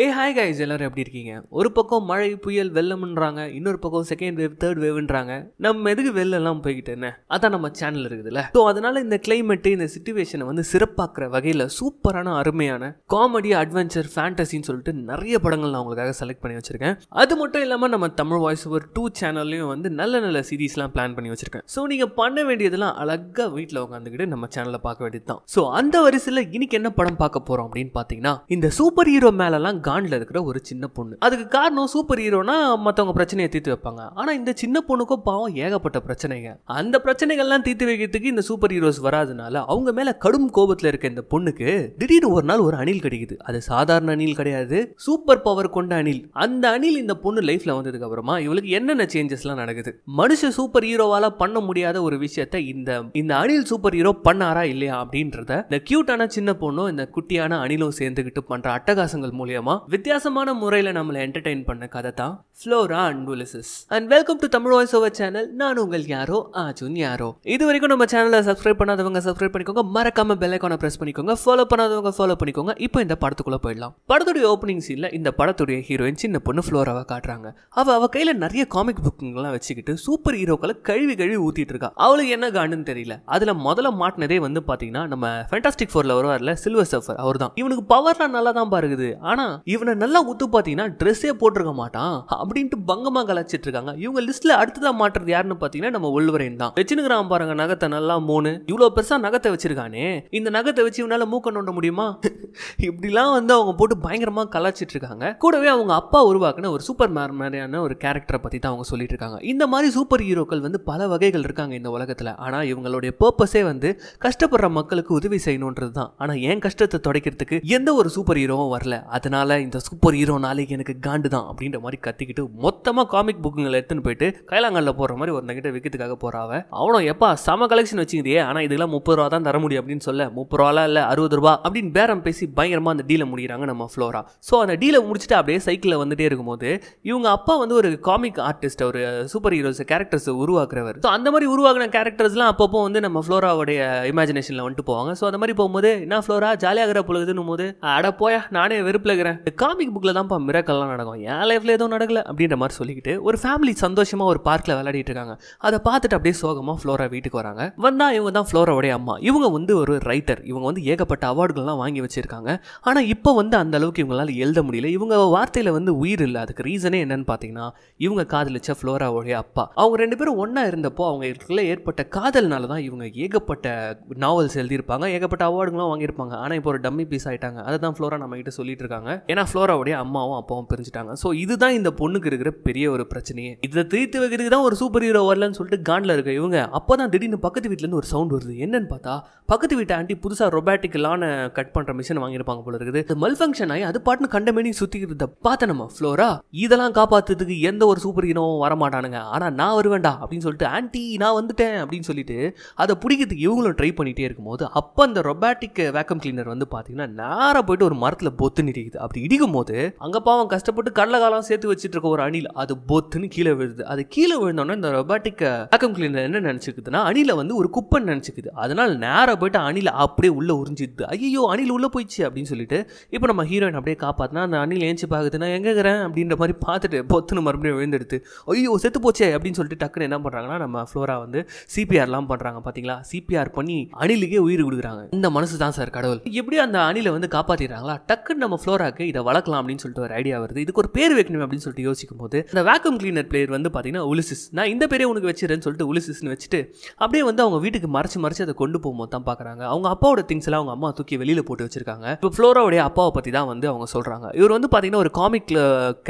ஏ hi guys எல்லாரும் எப்படி இருக்கீங்க ஒரு பக்கம் மழை புயல் வெள்ளம்ன்றாங்க இன்னொரு பக்கம் செகண்ட் வேவ் தேர்ட் வேவ்ன்றாங்க நம்ம எதுக்கு வெள்ளெல்லாம் போய்கிட்டு என்ன அதான் நம்ம சேனல் இருக்குதுல்ல ஸோ அதனால இந்த கிளைமேட்டு இந்த சுச்சுவேஷனை வந்து சிறப்பாக்குற வகையில் சூப்பரான அருமையான காமெடி அட்வென்ச்சர் ஃபேண்டசின்னு சொல்லிட்டு நிறைய படங்கள் நான் உங்களுக்காக செலக்ட் பண்ணி வச்சிருக்கேன் அது மட்டும் இல்லாமல் நம்ம தமிழ் வாய்ஸ் ஓவர் டூ சேனல்லையும் வந்து நல்ல நல்ல சீரீஸ்லாம் பிளான் பண்ணி வச்சிருக்கேன் ஸோ நீங்கள் பண்ண வேண்டியதெல்லாம் அழகாக வீட்டில் உட்காந்துக்கிட்டு நம்ம சேனலை பார்க்க வேண்டியது தான் ஸோ அந்த வரிசையில் இன்னைக்கு என்ன படம் பார்க்க போகிறோம் அப்படின்னு பார்த்தீங்கன்னா இந்த சூப்பர் ஹீரோ மேலெல்லாம் காண்டில் இருக்கிற ஒரு சின்ன பொண்ணு அதுக்கு காரணம் சூப்பர் ஹீரோனா மற்றவங்க பிரச்சனையை தீர்த்து வைப்பாங்க ஆனால் இந்த சின்ன பொண்ணுக்கும் பாவம் ஏகப்பட்ட பிரச்சனைங்க அந்த பிரச்சனைகள்லாம் தீர்த்து வைக்கிறதுக்கு இந்த சூப்பர் ஹீரோஸ் வராதனால அவங்க மேலே கடும் கோபத்தில் இருக்க இந்த பொண்ணுக்கு திடீர்னு ஒரு நாள் ஒரு அணில் கிடைக்குது அது சாதாரண அணில் கிடையாது சூப்பர் பவர் கொண்ட அணில் அந்த அணில் இந்த பொண்ணு லைஃப்பில் வந்ததுக்கு அப்புறமா இவளுக்கு என்னென்ன சேஞ்சஸ்லாம் நடக்குது மனுஷ சூப்பர் ஹீரோவால பண்ண முடியாத ஒரு விஷயத்த இந்த இந்த அணில் சூப்பர் ஹீரோ பண்ணாரா இல்லையா அப்படின்றத இந்த கியூட்டான சின்ன பொண்ணும் இந்த குட்டியான அணிலும் சேர்ந்துகிட்டு பண்ற அட்டகாசங்கள் மூலியமா மூலமா வித்தியாசமான முறையில் நம்மளை என்டர்டைன் பண்ண கதை தான் Flora and and welcome to Tamil voice over channel நான் உங்கள் யாரோ ஆஜுன் யாரோ இது வரைக்கும் நம்ம சேனலை சப்ஸ்கிரைப் பண்ணாதவங்க சப்ஸ்கிரைப் பண்ணிக்கோங்க மறக்காம பெல் பிரஸ் பண்ணிக்கோங்க ஃபாலோ பண்ணாதவங்க ஃபாலோ பண்ணிக்கோங்க இப்போ இந்த படத்துக்குள்ள போயிடலாம் படத்துடைய ஓப்பனிங் சீன்ல இந்த படத்துடைய ஹீரோயின் சின்ன பொண்ணு ஃப்ளோராவை காட்டுறாங்க அவ அவ கையில நிறைய காமிக் புக்குங்கெல்லாம் வச்சுக்கிட்டு சூப்பர் ஹீரோக்களை கழுவி கழுவி ஊத்திட்டு இருக்கா அவளுக்கு என்ன காண்டுன்னு தெரியல அதுல முதல்ல மாட்டினதே வந்து பாத்தீங்கன்னா நம்ம ஃபேண்டாஸ்டிக் ஃபோர்ல வருவார்ல சில்வர் சஃபர் அவர் தான் இவனுக்கு பவர்லாம் நல்லா தான் பாருக்குது ஆனா இவனை நல்லா உத்து பார்த்தீங்கன்னா ட்ரெஸ்ஸே போட்டிருக்க மாட்டான் அப்படின்ட்டு பங்கமாக கலாச்சிட்டு இருக்காங்க இவங்க லிஸ்ட்ல அடுத்ததான் மாட்டுறது யாருன்னு பார்த்தீங்கன்னா நம்ம ஒல்வரைன் தான் வச்சுனுக்கிறான் பாருங்க நகத்தை நல்லா மூணு இவ்வளோ பெருசா நகத்தை வச்சிருக்கானே இந்த நகத்தை வச்சு இவனால மூக்க நோண்ட முடியுமா இப்படிலாம் வந்து அவங்க போட்டு பயங்கரமாக கலாச்சிட்டு இருக்காங்க கூடவே அவங்க அப்பா உருவாக்குன ஒரு சூப்பர் மேன் மாதிரியான ஒரு கேரக்டரை பற்றி தான் அவங்க சொல்லிட்டு இருக்காங்க இந்த மாதிரி சூப்பர் ஹீரோக்கள் வந்து பல வகைகள் இருக்காங்க இந்த உலகத்தில் ஆனால் இவங்களுடைய பர்பஸே வந்து கஷ்டப்படுற மக்களுக்கு உதவி செய்யணுன்றது தான் ஆனால் என் கஷ்டத்தை தொடக்கிறதுக்கு எந்த ஒரு சூப்பர் ஹீரோவும் வரல அதனால அதனால் இந்த சூப்பர் ஹீரோ நாளைக்கு எனக்கு காண்டு தான் அப்படின்ற மாதிரி கத்திக்கிட்டு மொத்தமாக காமிக் புக்குங்களை எடுத்துன்னு போயிட்டு கைலாங்கல்ல போற மாதிரி ஒரு நகிட்ட விற்கிறதுக்காக போகிறாவ அவனும் எப்பா செம கலெக்ஷன் வச்சுக்கிறியே ஆனால் இதுக்கெல்லாம் முப்பது ரூபா தான் தர முடியும் அப்படின்னு சொல்ல முப்பது ரூபா இல்லை அறுபது ரூபா அப்படின்னு பேரம் பேசி பயங்கரமாக அந்த டீலை முடிகிறாங்க நம்ம ஃப்ளோரா ஸோ அந்த டீலை முடிச்சுட்டு அப்படியே சைக்கிளில் வந்துட்டே இருக்கும்போது இவங்க அப்பா வந்து ஒரு காமிக் ஆர்டிஸ்ட் ஒரு சூப்பர் ஹீரோஸ் கேரக்டர்ஸ் உருவாக்குறவர் ஸோ அந்த மாதிரி உருவாக்குன கேரக்டர்ஸ்லாம் அப்பப்போ வந்து நம்ம ஃப்ளோராவுடைய இமேஜினேஷனில் வந்துட்டு போவாங்க ஸோ அந்த மாதிரி போகும்போது என்ன ஃப்ளோரா ஜாலியாகிற பொழுதுன்னு போது அட போயா நானே வெறுப்பில் இருக்கிறேன் இந்த காமிக் புக்கில் தான்ப்பா மிரக்கல்லாம் நடக்கும் என் லைஃப்பில் எதுவும் நடக்கலை அப்படின்ற மாதிரி சொல்லிக்கிட்டு ஒரு ஃபேமிலி சந்தோஷமாக ஒரு பார்க்கில் விளையாடிட்டு இருக்காங்க அதை பார்த்துட்டு அப்படியே சோகமாக ஃப்ளோரா வீட்டுக்கு வராங்க வந்தால் இவங்க தான் ஃப்ளோராவுடைய அம்மா இவங்க வந்து ஒரு ரைட்டர் இவங்க வந்து ஏகப்பட்ட அவார்டுகள்லாம் வாங்கி வச்சுருக்காங்க ஆனால் இப்போ வந்து அந்த அளவுக்கு இவங்களால் எழுத முடியல இவங்க வார்த்தையில் வந்து உயிர் இல்லை அதுக்கு ரீசனே என்னன்னு பார்த்தீங்கன்னா இவங்க காதலிச்ச ஃப்ளோராவுடைய அப்பா அவங்க ரெண்டு பேரும் ஒன்றா இருந்தப்போ அவங்களுக்குள்ள ஏற்பட்ட காதல்னால தான் இவங்க ஏகப்பட்ட நாவல்ஸ் எழுதியிருப்பாங்க ஏகப்பட்ட அவார்டுகளும் வாங்கியிருப்பாங்க ஆனால் இப்போ ஒரு டம்மி பீஸ் ஆகிட்டாங்க அதை தான் ஃப்ளோரா நம்ம கிட்ட சொல்லிட்டு இருக்காங்க ஏன்னா ஃப்ளோராவுடைய அம்மாவும் அப்பாவும் பிரிஞ்சுட்டாங்க ஸோ இதுதான் இந்த பொண்ணுக்கு இருக்கிற பெரிய ஒரு பிரச்சனையே இதை தீர்த்து வைக்கிறதுக்கு தான் ஒரு சூப்பர் ஹீரோ வரலன்னு சொல்லிட்டு காண்டில் இருக்க இவங்க அப்போ தான் திடீர்னு பக்கத்து வீட்டிலேருந்து ஒரு சவுண்ட் வருது என்னன்னு பார்த்தா பக்கத்து வீட்டு ஆண்டி புதுசாக ரொபாட்டிக்கலான கட் பண்ணுற மிஷின் வாங்கியிருப்பாங்க போல இருக்குது அது மல் ஃபங்க்ஷன் ஆகி அது பாட்டுன்னு கண்டமேனி சுற்றிக்கிறத பார்த்த நம்ம ஃப்ளோரா இதெல்லாம் காப்பாற்றுறதுக்கு எந்த ஒரு சூப்பர் ஹீரோவும் வரமாட்டானுங்க ஆனால் நான் வருவேண்டா அப்படின்னு சொல்லிட்டு ஆண்டி நான் வந்துட்டேன் அப்படின்னு சொல்லிட்டு அதை பிடிக்கிறதுக்கு இவங்களும் ட்ரை பண்ணிகிட்டே இருக்கும்போது அப்போ அந்த ரொபாட்டிக் வேக்கம் கிளீனர் வந்து பார்த்தீங்கன்னா நேராக போயிட்டு ஒரு மரத்தில் பொத்து நிற்கிது அப்படி இடிக்கும் போது அங்க பாவம் கஷ்டப்பட்டு கடல காலம் சேர்த்து வச்சுட்டு இருக்க ஒரு அணில் அது பொத்துன்னு கீழே விழுது அது கீழே விழுந்தோடனே இந்த ரொபாட்டிக் வேக்கம் கிளீனர் என்ன நினைச்சுக்குதுன்னா அணில வந்து ஒரு குப்பை நினைச்சுக்குது அதனால நேரம் போயிட்டு அணில அப்படியே உள்ள உறிஞ்சிடுது ஐயோ அணில் உள்ள போயிடுச்சு அப்படின்னு சொல்லிட்டு இப்போ நம்ம ஹீரோயின் அப்படியே காப்பாத்தினா அந்த அணில் ஏஞ்சி பார்க்குதுன்னா இருக்கிறேன் அப்படின்ற மாதிரி பார்த்துட்டு பொத்துன்னு மறுபடியும் விழுந்தெடுத்து ஐயோ செத்து போச்சே அப்படின்னு சொல்லிட்டு டக்குன்னு என்ன பண்ணுறாங்கன்னா நம்ம ஃப்ளோரா வந்து சிபிஆர்லாம் பண்ணுறாங்க பார்த்தீங்களா சிபிஆர் பண்ணி அணிலுக்கே உயிர் கொடுக்குறாங்க இந்த மனசு தான் சார் கடவுள் எப்படி அந்த அணிலை வந்து காப்பாற்றிடுறாங்களா டக்குன்னு நம்ம ஃப்ளோராக்கு இதை வளர்க்கலாம் அப்படின்னு சொல்லிட்டு ஒரு ஐடியா வருது இதுக்கு ஒரு பேர் வைக்கணும் அப்படின்னு சொல்லிட்டு யோசிக்கும் போது அந்த வேக்யூம் கிளீனர் பிளேயர் வந்து பார்த்தீங்கன்னா உலிசிஸ் நான் இந்த பேரே உனக்கு வச்சிருன்னு சொல்லிட்டு உலிசிஸ்னு வச்சுட்டு அப்படியே வந்து அவங்க வீட்டுக்கு மறைச்சு மறைச்சு அதை கொண்டு போகும்போது தான் பார்க்குறாங்க அவங்க அப்பாவோட திங்ஸ் எல்லாம் அவங்க அம்மா தூக்கி வெளியில் போட்டு வச்சிருக்காங்க இப்போ ஃப்ளோராவுடைய அப்பாவை பற்றி தான் வந்து அவங்க சொல்கிறாங்க இவர் வந்து பார்த்தீங்கன்னா ஒரு காமிக்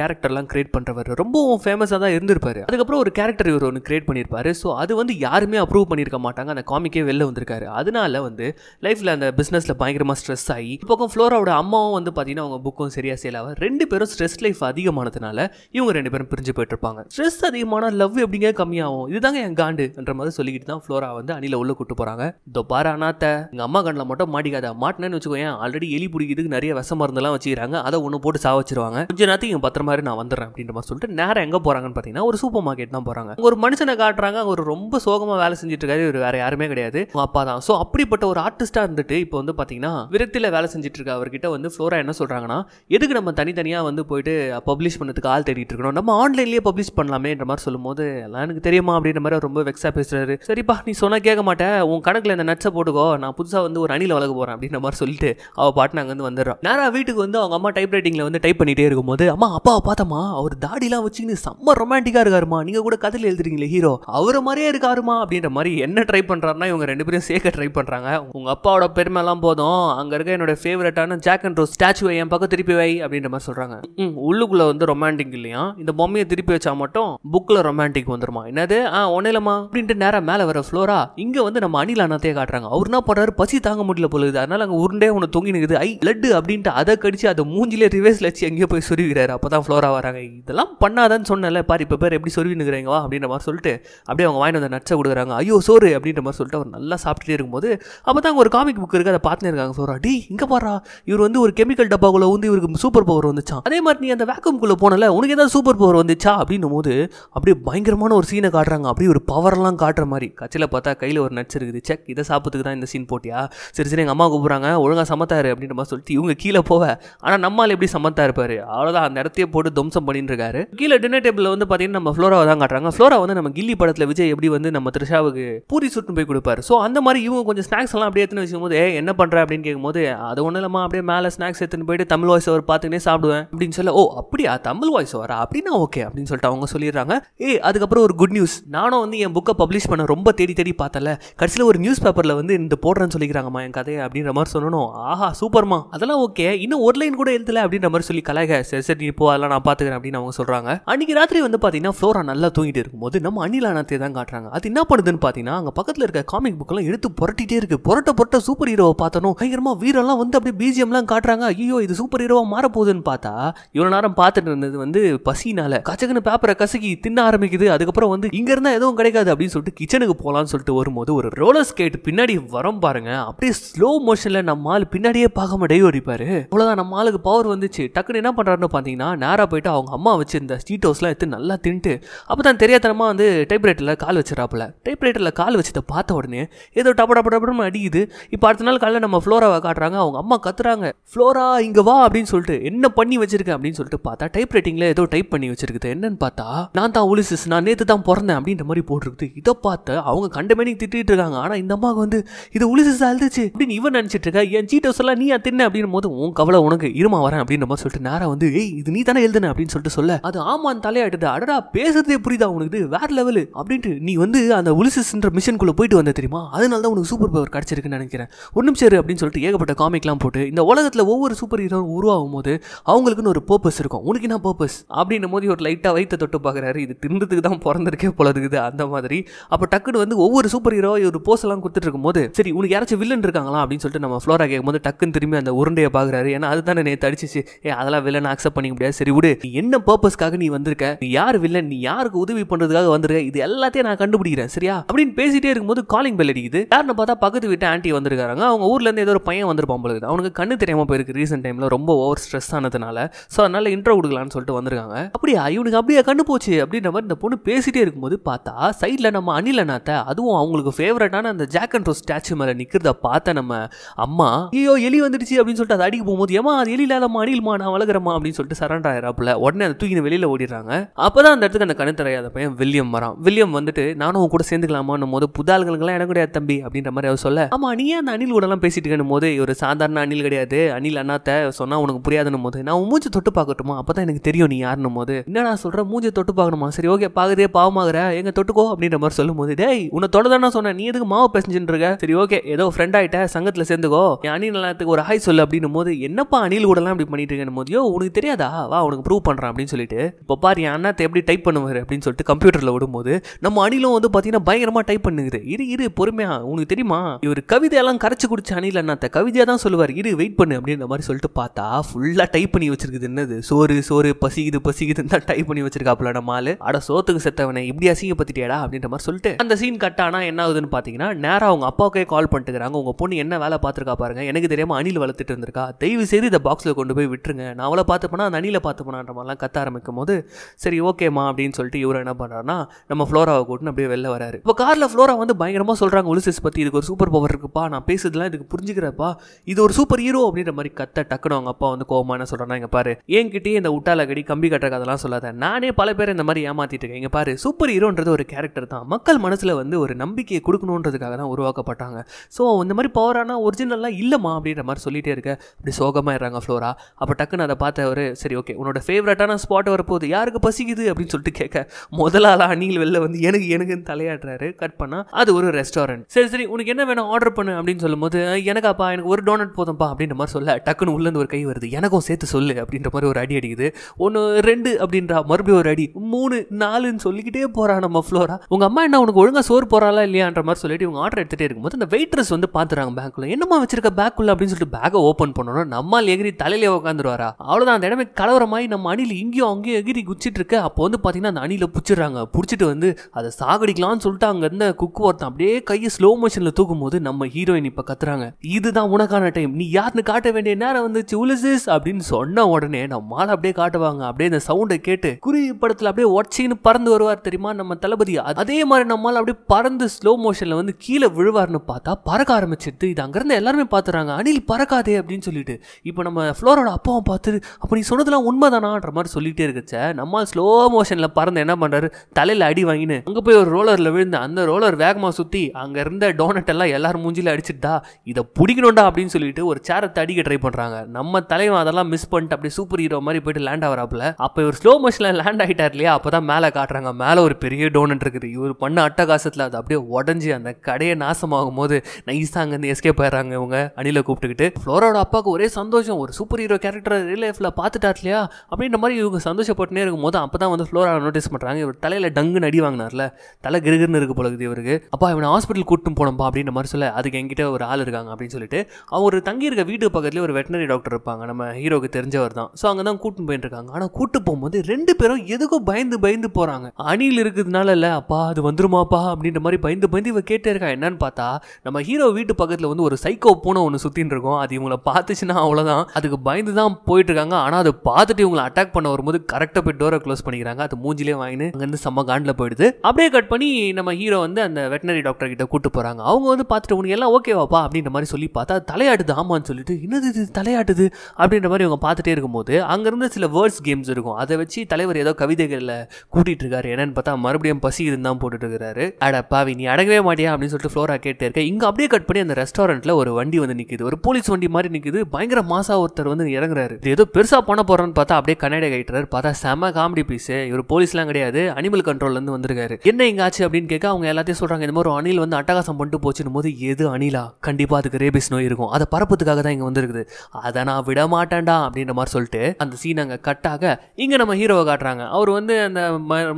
கேரக்டர்லாம் கிரியேட் பண்ணுறவர் ரொம்பவும் ஃபேமஸாக தான் இருந்திருப்பார் அதுக்கப்புறம் ஒரு கேரக்டர் இவர் ஒன்று கிரியேட் பண்ணியிருப்பாரு ஸோ அது வந்து யாருமே அப்ரூவ் பண்ணியிருக்க மாட்டாங்க அந்த காமிக்கே வெளில வந்திருக்காரு அதனால வந்து லைஃப்பில் அந்த பிஸ்னஸில் பயங்கரமாக ஸ்ட்ரெஸ் ஆகி இப்போ ஃப்ளோராவோட அம்மாவும் வந்து பார்த்தீங்கன்னா அவங்க புக்கும் அவளும் சரியாக சேலாவ ரெண்டு பேரும் ஸ்ட்ரெஸ் லைஃப் அதிகமானதுனால இவங்க ரெண்டு பேரும் பிரிஞ்சு போயிட்டு இருப்பாங்க ஸ்ட்ரெஸ் அதிகமான லவ் எப்படிங்க கம்மியாகும் இதுதாங்க என் காண்டுன்ற மாதிரி சொல்லிக்கிட்டு தான் ஃப்ளோரா வந்து அணில உள்ள கூட்டு போறாங்க தொப்பார அனாத்த எங்க அம்மா கண்ணில் மட்டும் மாட்டிக்காத மாட்டினேன்னு ஏன் ஆல்ரெடி எலி பிடிக்கிறதுக்கு நிறைய விச மருந்தெல்லாம் வச்சுக்கிறாங்க அதை ஒன்று போட்டு வச்சிருவாங்க கொஞ்சம் நேரத்துக்கு இங்கே பத்திர மாதிரி நான் வந்துடுறேன் அப்படின்ற மாதிரி சொல்லிட்டு நேரம் எங்கே போறாங்கன்னு பார்த்தீங்கன்னா ஒரு சூப்பர் மார்க்கெட் தான் போறாங்க ஒரு மனுஷனை காட்டுறாங்க ஒரு ரொம்ப சோகமாக வேலை செஞ்சுட்டு இருக்காரு இவர் வேற யாருமே கிடையாது அப்பா தான் ஸோ அப்படிப்பட்ட ஒரு ஆர்டிஸ்டா இருந்துட்டு இப்போ வந்து பார்த்தீங்கன்னா விரக்தியில் வேலை செஞ்சுட்டு இருக்க அவர்கிட்ட வந்து ஃப்ளோரா என்ன சொல்றாங்கன்னா எதுக்கு நம்ம தனித்தனியாக வந்து போயிட்டு பப்ளிஷ் பண்ணுறதுக்கு ஆள் தேடிட்டு இருக்கணும் நம்ம ஆன்லைன்லேயே பப்ளிஷ் பண்ணலாமேன்ற மாதிரி சொல்லும்போது எல்லாம் எனக்கு தெரியுமா அப்படின்ற மாதிரி ரொம்ப வெக்ஸாக பேசுகிறாரு சரிப்பா நீ சொன்னால் கேட்க மாட்டேன் உன் கணக்கில் இந்த நட்ஸை போட்டுக்கோ நான் புதுசாக வந்து ஒரு அணியில் வளர்க்க போகிறேன் அப்படின்ற மாதிரி சொல்லிட்டு அவள் பாட்டு நாங்கள் வந்து வந்துடுறோம் நேராக வீட்டுக்கு வந்து அவங்க அம்மா டைப் ரைட்டிங்கில் வந்து டைப் பண்ணிகிட்டே இருக்கும்போது அம்மா அப்பாவை பார்த்தம்மா அவர் தாடிலாம் வச்சுக்கின்னு செம்ம ரொமான்டிக்காக இருக்காருமா நீங்கள் கூட கதையில் எழுதுறீங்களே ஹீரோ அவர் மாதிரியே இருக்காருமா அப்படின்ற மாதிரி என்ன ட்ரை பண்ணுறாருன்னா இவங்க ரெண்டு பேரும் சேர்க்க ட்ரை பண்ணுறாங்க உங்கள் அப்பாவோட பெருமை எல்லாம் போதும் அங்கே இருக்க என்னோட ஃபேவரட்டான ஜாக் அண்ட் ரோஸ் ஸ்டாச்சு என் பக்கத்து திருப்பி வை அப்படின்ற மாதிரி சொல்கிறாங்க உள்ளுக்குள்ளே வந்து ரொமான்டிக் இல்லையா இந்த பொம்மையை திருப்பி வச்சா மட்டும் புக்கில் ரொமான்டிக் வந்துருமா என்னது ஆ ஒன்னிலமா அப்படின்ட்டு நேராக மேலே வர ஃப்ளோரா இங்கே வந்து நம்ம அணில அண்ணாத்தையே காட்டுறாங்க அவர் என்ன போறாரு பசி தாங்க முடியல போகுது அதனால அங்கே உருண்டே ஒன்று தொங்கி நிற்குது ஐ லட்டு அப்படின்ட்டு அதை கடிச்சு அதை மூஞ்சிலே ரிவர்ஸில் வச்சு எங்கேயோ போய் சொருவிக்கிறாரு அப்போ தான் ஃப்ளோரா வராங்க இதெல்லாம் பண்ணாதான்னு சொன்னல பாரு இப்போ பேர் எப்படி சொருவி நிற்கிறாங்க வா அப்படின்ற மாதிரி சொல்லிட்டு அப்படியே அவங்க வாங்கிட்டு வந்து நச்சை கொடுக்குறாங்க ஐயோ சோறு அப்படின்ற மாதிரி சொல்லிட்டு அவர் நல்லா சாப்பிட்டுட்டே இருக்கும்போது அப்பதான் ஒரு காமிக் புக் இருக்குது அதை பார்த்துனே இருக்காங்க சோறா டி இங்கே பாரா இவர் வந்து ஒரு கெமிக்கல் டப்பாக்குள்ளே வந்து இவருக்கு சூப்பர் பவர் வந்துச்சான் அதே மாதிரி நீ அந்த குள்ள போனல உனக்கு ஏதாவது சூப்பர் பவர் வந்துச்சா அப்படின்னும் போது அப்படியே பயங்கரமான ஒரு சீனை காட்டுறாங்க அப்படியே ஒரு பவர் எல்லாம் காட்டுற மாதிரி கட்சியில் பார்த்தா கையில் ஒரு நட்ஸ் இருக்குது செக் இதை சாப்பிட்டுக்கு தான் இந்த சீன் போட்டியா சரி சரி எங்கள் அம்மா கூப்பிட்றாங்க ஒழுங்காக சமத்தாரு அப்படின்ற மாதிரி சொல்லிட்டு இவங்க கீழே போவ ஆனால் நம்மால் எப்படி சமத்தா இருப்பார் அவ்வளவுதான் அந்த இடத்தையே போட்டு துவம்சம் பண்ணிட்டு இருக்காரு கீழே டின்னர் டேபிளில் வந்து பார்த்தீங்கன்னா நம்ம ஃப்ளோராவை தான் காட்டுறாங்க ஃப்ளோரா வந்து நம்ம கில்லி படத்தில் விஜய் எப்படி வந்து நம்ம த்ரிஷாவுக்கு பூரி சுட்டு போய் கொடுப்பாரு ஸோ அந்த மாதிரி இவங்க கொஞ்சம் ஸ்நாக்ஸ் எல்லாம் அப்படியே எடுத்துன்னு வச்சுக்கும் போது என்ன பண்ணுற அப்படின்னு கேட்கும்போது அது ஒண்ணு இல்லாம அப்படியே மேலே ஸ்நாக்ஸ் எடுத்துன்னு போயிட்டு தமிழ் வாய்ஸ் ஓவர் பார்த்துக்கிட்டே சாப்பிடுவேன் அப்படின்னு சொல்ல ஓ அப்படியா தமிழ் வாய்ஸ் ஓவரா அப்படின்னா ஓகே அப்படின்னு சொல்லிட்டு அவங்க சொல்லிடுறாங்க ஏ அதுக்கப்புறம் ஒரு குட் நியூஸ் நானும் வந்து என் புக்கை பப்ளிஷ் பண்ண ரொம்ப தேடி தேடி பார்த்தல கடைசியில் ஒரு நியூஸ் பேப்பரில் வந்து இந்த போடுறேன்னு சொல்லிக்கிறாங்கம்மா என் கதையை அப்படின்ற மாதிரி சொல்லணும் ஆஹா சூப்பர்மா அதெல்லாம் ஓகே இன்னும் ஒரு லைன் கூட எழுதல அப்படின்ற மாதிரி சொல்லி கலக சரி சரி போ அதெல்லாம் நான் பார்த்துக்கிறேன் அப்படின்னு அவங்க சொல்கிறாங்க அன்னைக்கு ராத்திரி வந்து பார்த்தீங்கன்னா ஃப்ளோரா நல்லா தூங்கிட்டு இருக்கும்போது நம்ம அணிலானத்தை தான் காட்டுறாங்க அது என்ன பண்ணுதுன்னு பார்த்தீங்கன்னா அங்கே பக்கத்தில் இருக்க காமிக் புக்கெல்லாம் எடுத்து புரட்டிட்டே இருக்கு புரட்ட புரட்ட சூப்பர் ஹீரோவை பார்த்தனும் பயங்கரமாக வீரெல்லாம் வந்து அப்படியே பிஜிஎம்லாம் காட்டுறாங்க ஐயோ இது சூப்பர் ஹீரோ ஹீரோவாக மாறப்போகுதுன்னு பார்த்தா இவ்வளோ நேரம் பார்த்துட்டு இருந்தது வந்து பசினால கச்சக்குன்னு பேப்பரை கசக்கி தின்ன ஆரம்பிக்குது அதுக்கப்புறம் வந்து இங்கே இருந்தால் எதுவும் கிடைக்காது அப்படின்னு சொல்லிட்டு கிச்சனுக்கு போகலான்னு சொல்லிட்டு வரும்போது ஒரு ரோலர் ஸ்கேட் பின்னாடி வரம் பாருங்க அப்படியே ஸ்லோ மோஷனில் நம்ம ஆள் பின்னாடியே பார்க்க மாட்டே ஓடிப்பாரு அவ்வளோதான் நம்ம ஆளுக்கு பவர் வந்துச்சு டக்குன்னு என்ன பண்றாருன்னு பார்த்தீங்கன்னா நேராக போயிட்டு அவங்க அம்மா வச்சிருந்த ஸ்டீட் ஹவுஸ்லாம் எடுத்து நல்லா தின்ட்டு அப்போ தான் தெரியாதனமாக வந்து டைப்ரைட்டர்ல கால் வச்சிடறாப்புல டைப்ரைட்டர்ல கால் வச்சதை பார்த்த உடனே ஏதோ டப்ப டப்ப டப்படம்னு அடிக்குது இப்போ அடுத்த நாள் காலையில் நம்ம ஃப்ளோராவை காட்டுறாங்க அவங்க அம்மா கத்துறாங்க ஃப்ளோரா இங்கே வா அப்படி அப்படின்னு சொல்லிட்டு என்ன பண்ணி வச்சிருக்கேன் அப்படின்னு சொல்லிட்டு பார்த்தா டைப் ரைட்டிங்ல ஏதோ டைப் பண்ணி வச்சிருக்குது என்னன்னு பார்த்தா நான் தான் ஒலிசிஸ் நான் நேற்று தான் பிறந்தேன் அப்படின்ற மாதிரி போட்டிருக்குது இதை பார்த்து அவங்க கண்டமேனி திட்டிட்டு இருக்காங்க ஆனா இந்த அம்மாவுக்கு வந்து இது ஒலிசிஸ் அழுதுச்சு அப்படின்னு இவன் நினச்சிட்டு இருக்கா என் சீட்டோஸ் எல்லாம் நீ தின்ன அப்படின்னு போது உன் கவலை உனக்கு இருமா வரேன் அப்படின்ற மாதிரி சொல்லிட்டு நேரம் வந்து ஏய் இது நீ தானே எழுதுன அப்படின்னு சொல்லிட்டு சொல்ல அது ஆமான் தலையாட்டுது அடடா பேசுறதே புரியுதா உனக்கு வேற லெவலு அப்படின்ட்டு நீ வந்து அந்த ஒலிசிஸ்ன்ற மிஷனுக்குள்ள போயிட்டு வந்த தெரியுமா அதனால தான் உனக்கு சூப்பர் பவர் கிடைச்சிருக்குன்னு நினைக்கிறேன் ஒரு நிமிஷம் அப்படின்னு சொல்லிட்டு ஏகப்பட்ட காமிக்லாம் போட்டு இந்த உலகத்தில் ஒவ்வொரு சூப்பர் ஹீரோ உருவா உருவாகும் போது அவங்களுக்குன்னு ஒரு பர்பஸ் இருக்கும் உனக்கு என்ன பர்பஸ் அப்படின்னும் போது ஒரு லைட்டாக வைத்த தொட்டு பார்க்குறாரு இது திருந்ததுக்கு தான் பிறந்திருக்கே போல இருக்குது அந்த மாதிரி அப்போ டக்குன்னு வந்து ஒவ்வொரு சூப்பர் ஹீரோ ஒரு போஸ் எல்லாம் கொடுத்துட்டு இருக்கும்போது சரி உனக்கு யாராச்சும் வில்லன் இருக்காங்களா அப்படின்னு சொல்லிட்டு நம்ம ஃப்ளோரா கேட்கும்போது டக்குன்னு திரும்பி அந்த உருண்டையை பார்க்குறாரு ஏன்னா அதுதானே நேற்று தடிச்சிச்சு ஏ அதெல்லாம் வில்லன் அக்செப்ட் பண்ணிக்க முடியாது சரி விடு என்ன பர்பஸ்க்காக நீ வந்திருக்க நீ யார் வில்லன் நீ யாருக்கு உதவி பண்ணுறதுக்காக வந்திருக்க இது எல்லாத்தையும் நான் கண்டுபிடிக்கிறேன் சரியா அப்படின்னு பேசிட்டே இருக்கும்போது காலிங் பெல் அடிக்குது யாருன்னு பார்த்தா பக்கத்து வீட்டு ஆண்டி வந்திருக்காங்க அவங்க ஊர்லேருந்து ஏதோ ஒரு பையன் வந்திருப்பான் போல அவனுக்கு கண்ணு தெரியாமல் போயிருக்கு ரீசெண்ட் டைமில் ரொம்ப ஓவர் ஸ்ட்ரெஸ் ஆனதுனால ஸோ அதனால் இன்ட்ரோ கொடுக்கலான்னு சொல்லிட்டு வந்திருக்காங்க அப்படியா இவனுக்கு அப்படியே கண்டு போச்சு அப்படின்ற மாதிரி இந்த பொண்ணு பேசிட்டே இருக்கும்போது பார்த்தா சைடில் நம்ம அணில் அண்ணாத்த அதுவும் அவங்களுக்கு ஃபேவரட்டான அந்த ஜாக் அண்ட் ரோஸ் ஸ்டாச்சு மேலே நிற்கிறத பார்த்த நம்ம அம்மா ஐயோ எலி வந்துடுச்சு அப்படின்னு சொல்லிட்டு அதை அடிக்க போகும்போது ஏமா அது எலி இல்லாதம்மா அணில்மா நான் வளர்க்குறமா அப்படின்னு சொல்லிட்டு சரண்டர் ஆயிராப்புல உடனே அதை தூக்கி வெளியில் ஓடிடுறாங்க அப்போ தான் அந்த இடத்துக்கு அந்த கண்ணு தெரியாத பையன் வில்லியம் வரான் வில்லியம் வந்துட்டு நானும் கூட சேர்ந்துக்கலாமான்னும் போது புது ஆளுகளுக்கெல்லாம் எனக்கு கிடையாது தம்பி அப்படின்ற மாதிரி அவர் சொல்ல ஆமா நீ அந்த அணில் கூடலாம் பேசிட்டு இருக்கணும் போது ஒரு சாதாரண அணில் கிடையாது அணில் அண்ணாத்த சொன்னா உனக்கு புரியாதுன்னு போது நான் மூஞ்சி தொட்டு பார்க்கட்டுமா அப்போ தான் எனக்கு தெரியும் நீ யாருன்னு போது என்ன நான் சொல்கிறேன் மூஞ்சி தொட்டு பார்க்கணுமா சரி ஓகே பார்க்குறதே பாவமாகற எங்கள் தொட்டுக்கோ அப்படின்ற மாதிரி சொல்லும் போது டேய் உன்னை தொட தானே சொன்னேன் நீ எதுக்கு மாவு பேசிச்சுட்டு இருக்க சரி ஓகே ஏதோ ஃப்ரெண்ட் ஆகிட்ட சங்கத்தில் சேர்ந்துக்கோ என் அணில் நிலத்துக்கு ஒரு ஹாய் சொல்லு அப்படின்னும் போது என்னப்பா அணில் கூடலாம் இப்படி பண்ணிட்டு போது யோ உனக்கு தெரியாதா வா உனக்கு ப்ரூவ் பண்ணுறேன் அப்படின்னு சொல்லிட்டு இப்போ பாரு என் அண்ணாத்த எப்படி டைப் பண்ணுவார் அப்படின்னு சொல்லிட்டு கம்ப்யூட்டரில் விடும்போது நம்ம அணிலும் வந்து பார்த்தீங்கன்னா பயங்கரமாக டைப் பண்ணுது இரு இரு பொறுமையா உனக்கு தெரியுமா இவர் கவிதையெல்லாம் கரைச்சி குடிச்ச அணில் அண்ணாத்த கவிதையாக தான் சொல்லுவார் இரு வெயிட் பண்ணு அப்படின்ற மாதிரி சொல்லிட்டு பார்த்தா ஃபுல்லாக டைப் பண்ணி வச்சிருக்குது என்னது சோறு சோறு பசிக்குது பசிக்குதுன்னு தான் டைப் பண்ணி வச்சிருக்காப்புல நம்ம ஆளு அட சோத்துக்கு செத்தவனை இப்படி அசிங்கப்படுத்திட்டேடா அப்படின்ற மாதிரி சொல்லிட்டு அந்த சீன் கட் ஆனால் என்ன ஆகுதுன்னு பார்த்தீங்கன்னா நேராக அவங்க அப்பாவுக்கே கால் பண்ணிட்டுறாங்க உங்கள் பொண்ணு என்ன வேலை பார்த்துருக்கா பாருங்க எனக்கு தெரியாமல் அணில் வளர்த்துட்டு இருந்திருக்கா தயவு செய்து இந்த பாக்ஸில் கொண்டு போய் விட்டுருங்க நான் அவளை பார்த்து போனால் அந்த அணிலை பார்த்து மாதிரிலாம் கத்த ஆரம்பிக்கும் போது சரி ஓகேம்மா அப்படின்னு சொல்லிட்டு இவரை என்ன பண்ணுறாருன்னா நம்ம ஃப்ளோராவை கூட்டின்னு அப்படியே வெளில வராரு இப்போ காரில் ஃப்ளோரா வந்து பயங்கரமாக சொல்கிறாங்க உலிசஸ் பற்றி இதுக்கு ஒரு சூப்பர் பவர் இருக்குப்பா நான் பேசுறதுலாம் இதுக்கு புரிஞ்சுக்கிறப்பா இது ஒரு சூப்பர் ஹீரோ அப்படின்ற மாதிரி கத்த டக்குனு அவங்க அப்பா வந்து கோபமான சொல்கிறேன்னா இங்க பாரு என்கிட்டயே இந்த உட்டால கடி கம்பி கட்டுற கதெல்லாம் சொல்லாத நானே பல பேர் இந்த மாதிரி ஏமாத்திட்டு இருக்கேன் இங்கே பாரு சூப்பர் ஹீரோன்றது ஒரு கேரக்டர் தான் மக்கள் மனசில் வந்து ஒரு நம்பிக்கையை கொடுக்கணுன்றதுக்காக தான் உருவாக்கப்பட்டாங்க ஸோ இந்த மாதிரி பவரான ஒரிஜினல்லாம் இல்லைம்மா அப்படின்ற மாதிரி சொல்லிகிட்டே இருக்க இப்படி சோகமாக ஃப்ளோரா அப்போ டக்குன்னு அதை பார்த்தவர் சரி ஓகே உன்னோட ஃபேவரட்டான ஸ்பாட் வரப்போகுது யாருக்கு பசிக்குது அப்படின்னு சொல்லிட்டு கேட்க முதலாளா அணில் வெளில வந்து எனக்கு எனக்குன்னு தலையாடுறாரு கட் பண்ணால் அது ஒரு ரெஸ்டாரண்ட் சரி சரி உனக்கு என்ன வேணும் ஆர்டர் பண்ணு அப்படின்னு சொல்லும்போது எனக்கு அப்பா எனக்கு ஒரு டோனட் போதும்ப்பா அப்படின்ற மாதிரி சொல்ல டக்குன்னு உள்ளேருந்து ஒரு கை வருது எனக்கும் சேர்த்து சொல்லு அப்படின்ற மாதிரி ஒரு அடி அடிக்குது ஒன்று ரெண்டு அப்படின்றா மறுபடியும் ஒரு அடி மூணு நாலுன்னு சொல்லிக்கிட்டே போகிறா நம்ம ஃப்ளோரா உங்கள் அம்மா என்ன உனக்கு ஒழுங்காக சோறு போகிறாளா இல்லையான்ற மாதிரி சொல்லிட்டு இவங்க ஆர்டர் எடுத்துகிட்டே இருக்கும்போது அந்த வெயிட்ரஸ் வந்து பார்த்துறாங்க பேங்க்கில் என்னம்மா வச்சிருக்க பேக்குள்ள அப்படின்னு சொல்லிட்டு பேக்கை ஓப்பன் பண்ணணும் நம்மால் எகிரி தலையிலே உட்காந்துருவாரா அவ்வளோதான் அந்த இடமே கலவரமாய் நம்ம அணில் இங்கேயும் அங்கேயும் எகிரி குச்சிட்டு இருக்கு அப்போ வந்து பார்த்தீங்கன்னா அந்த அணில பிடிச்சிடுறாங்க பிடிச்சிட்டு வந்து அதை சாகடிக்கலாம்னு சொல்லிட்டு அங்கே இருந்த குக்கு ஒருத்தன் அப்படியே கையை ஸ்லோ மோஷனில் தூக்கும் போது நம்ம ஹீரோயின் இப்போ கத்துறாங்க இதுதான் உனக்கான டைம் நீ யாருன்னு காட்ட வேண்டிய நேரம் வந்துச்சு உள்ள திஸ் இஸ் அப்படின்னு சொன்ன உடனே நம்ம அப்படியே காட்டுவாங்க அப்படியே இந்த சவுண்டை கேட்டு குருவி படத்துல அப்படியே ஒட்சின்னு பறந்து வருவார் தெரியுமா நம்ம தளபதி அதே மாதிரி நம்மளால அப்படியே பறந்து ஸ்லோ மோஷனில் வந்து கீழே விழுவார்னு பார்த்தா பறக்க ஆரம்பிச்சிருது இது அங்கேருந்து எல்லாருமே பாத்துறாங்க அணில் பறக்காதே அப்படின்னு சொல்லிட்டு இப்போ நம்ம ஃப்ளோரோட அப்பாவை பார்த்து அப்போ நீ சொன்னதெல்லாம் உண்மைதானான்ற மாதிரி சொல்லிகிட்டே இருக்கச்ச நம்மால் ஸ்லோ மோஷனில் பறந்து என்ன பண்றாரு தலையில் அடி வாங்கினு அங்கே போய் ஒரு ரோலரில் விழுந்து அந்த ரோலர் வேகமாக சுற்றி அங்கே இருந்த டோனட் எல்லாம் எல்லாரும் மூஞ்சில அடிச்சிட்டா இதை பிடிக்கணும்டா அப்படின்னு சொல்லிட்டு ஒரு சேரத்தை அடிக்க ட்ரை பண்ணுறாங்க நம்ம தலைவன் அதெல்லாம் மிஸ் பண்ணிட்டு அப்படியே சூப்பர் ஹீரோ மாதிரி போயிட்டு லேண்ட் ஆகிறாப்புல அப்போ இவர் ஸ்லோ மோஷனில் லேண்ட் ஆகிட்டார் இல்லையா அப்போ தான் மேலே காட்டுறாங்க மேலே ஒரு பெரிய டோனட் இருக்குது இவர் பண்ண அட்டகாசத்தில் அது அப்படியே உடஞ்சி அந்த கடையை நாசமாகும் போது நைஸாக அங்கேருந்து எஸ்கேப் ஆயிடுறாங்க இவங்க அணில கூப்பிட்டுக்கிட்டு ஃப்ளோரோட அப்பாவுக்கு ஒரே சந்தோஷம் ஒரு சூப்பர் ஹீரோ கேரக்டர் ரியல் லைஃப்பில் பார்த்துட்டார் இல்லையா அப்படின்ற மாதிரி இவங்க சந்தோஷப்பட்டுனே இருக்கும் போது அப்போ தான் வந்து ஃப்ளோரா நோட்டீஸ் பண்ணுறாங்க இவர் தலையில் டங்குன்னு அடி வாங்கினார்ல தலை கிருகிருன்னு இருக்கு போலகுது இவருக்கு அப்பா இவனை ஹாஸ்பிட்டல் கூட்டும் போனப்பா அப்படின்ற மாதிரி சொல்ல அதுக்கு எங்கிட்ட ஒரு ஆள் இருக்காங்க அப்படின்னு சொல்லிட்டு அவர் தங்கியிருக்க வீட்டு பக்கத்துலேயே ஒரு வெட்டினரி டாக்டர் இருப்பாங்க இருக்காங்க நம்ம ஹீரோக்கு தெரிஞ்சவர் தான் ஸோ அங்கே தான் கூட்டு போயிட்டு ஆனால் கூட்டு போகும்போது ரெண்டு பேரும் எதுக்கும் பயந்து பயந்து போகிறாங்க அணியில் இருக்கிறதுனால இல்லை அப்பா அது வந்துருமாப்பா அப்படின்ற மாதிரி பயந்து பயந்து இவ கேட்டே இருக்கா என்னன்னு பார்த்தா நம்ம ஹீரோ வீட்டு பக்கத்தில் வந்து ஒரு சைக்கோ பூனை ஒன்று சுற்றின்னு இருக்கோம் அது இவங்கள பார்த்துச்சுன்னா அவ்வளோதான் அதுக்கு பயந்து தான் போயிட்டு இருக்காங்க ஆனால் அதை பார்த்துட்டு இவங்களை அட்டாக் பண்ண வரும்போது கரெக்டாக போய் டோரை க்ளோஸ் பண்ணிக்கிறாங்க அது மூஞ்சிலே வாங்கினு அங்கேருந்து செம்ம காண்டில் போயிடுது அப்படியே கட் பண்ணி நம்ம ஹீரோ வந்து அந்த வெட்டினரி டாக்டர் கிட்ட கூட்டு போகிறாங்க அவங்க வந்து பார்த்துட்டு உனக்கு எல்லாம் ஓகேவாப்பா அப்படின்ற மாதிரி சொல்லி பார்த்தா தலையாட்டுது ஆமான்னு சொல்லிட்டு என்னது இது தலையாட்டுது அப்படின்ற மாதிரி இவங்க பார்த்துட்டே இருக்கும்போது அங்கேருந்து சில வேர்ட்ஸ் கேம்ஸ் இருக்கும் அதை வச்சு தலைவர் ஏதோ கவிதைகளில் கூட்டிகிட்டு இருக்காரு என்னன்னு பார்த்தா மறுபடியும் பசி இருந்தால் போட்டுட்டு இருக்கிறாரு அட பாவி நீ அடங்கவே மாட்டியா அப்படின்னு சொல்லிட்டு ஃப்ளோரா கேட்டே இருக்க இங்கே அப்படியே கட் பண்ணி அந்த ரெஸ்டாரண்ட்டில் ஒரு வண்டி வந்து நிற்குது ஒரு போலீஸ் வண்டி மாதிரி நிற்கிது பயங்கர மாசா ஒருத்தர் வந்து இறங்குறாரு இது ஏதோ பெருசாக பண்ண போகிறோன்னு பார்த்தா அப்படியே கன்னடை கைட்டுறாரு பார்த்தா செம காமெடி பீஸு இவர் போலீஸ்லாம் கிடையாது அனிமல் கண்ட்ரோல்லேருந்து வந்திருக்காரு என்ன இங்கே ஆச்சு அப்படின்னு கேட்க அவங்க எல்லாத்தையும் சொல்கிறாங்க இந்த மாதிரி ஒரு அணில் வந்து அட்டகாசம் பண்ணிட்டு போச்சுன்னு போது எது அணிலா கண்டிப்பாக அதுக்கு ரேபிஸ் நோய் இருக்கும் அதை பரப்புறதுக்காக தான் இங்கே வந்துருக்குது அதை நான் விட விடமாட்டேன்டா மாட்டேன்டா அப்படின்ற மாதிரி சொல்லிட்டு அந்த சீன் அங்கே கட்டாக இங்கே நம்ம ஹீரோவை காட்டுறாங்க அவர் வந்து அந்த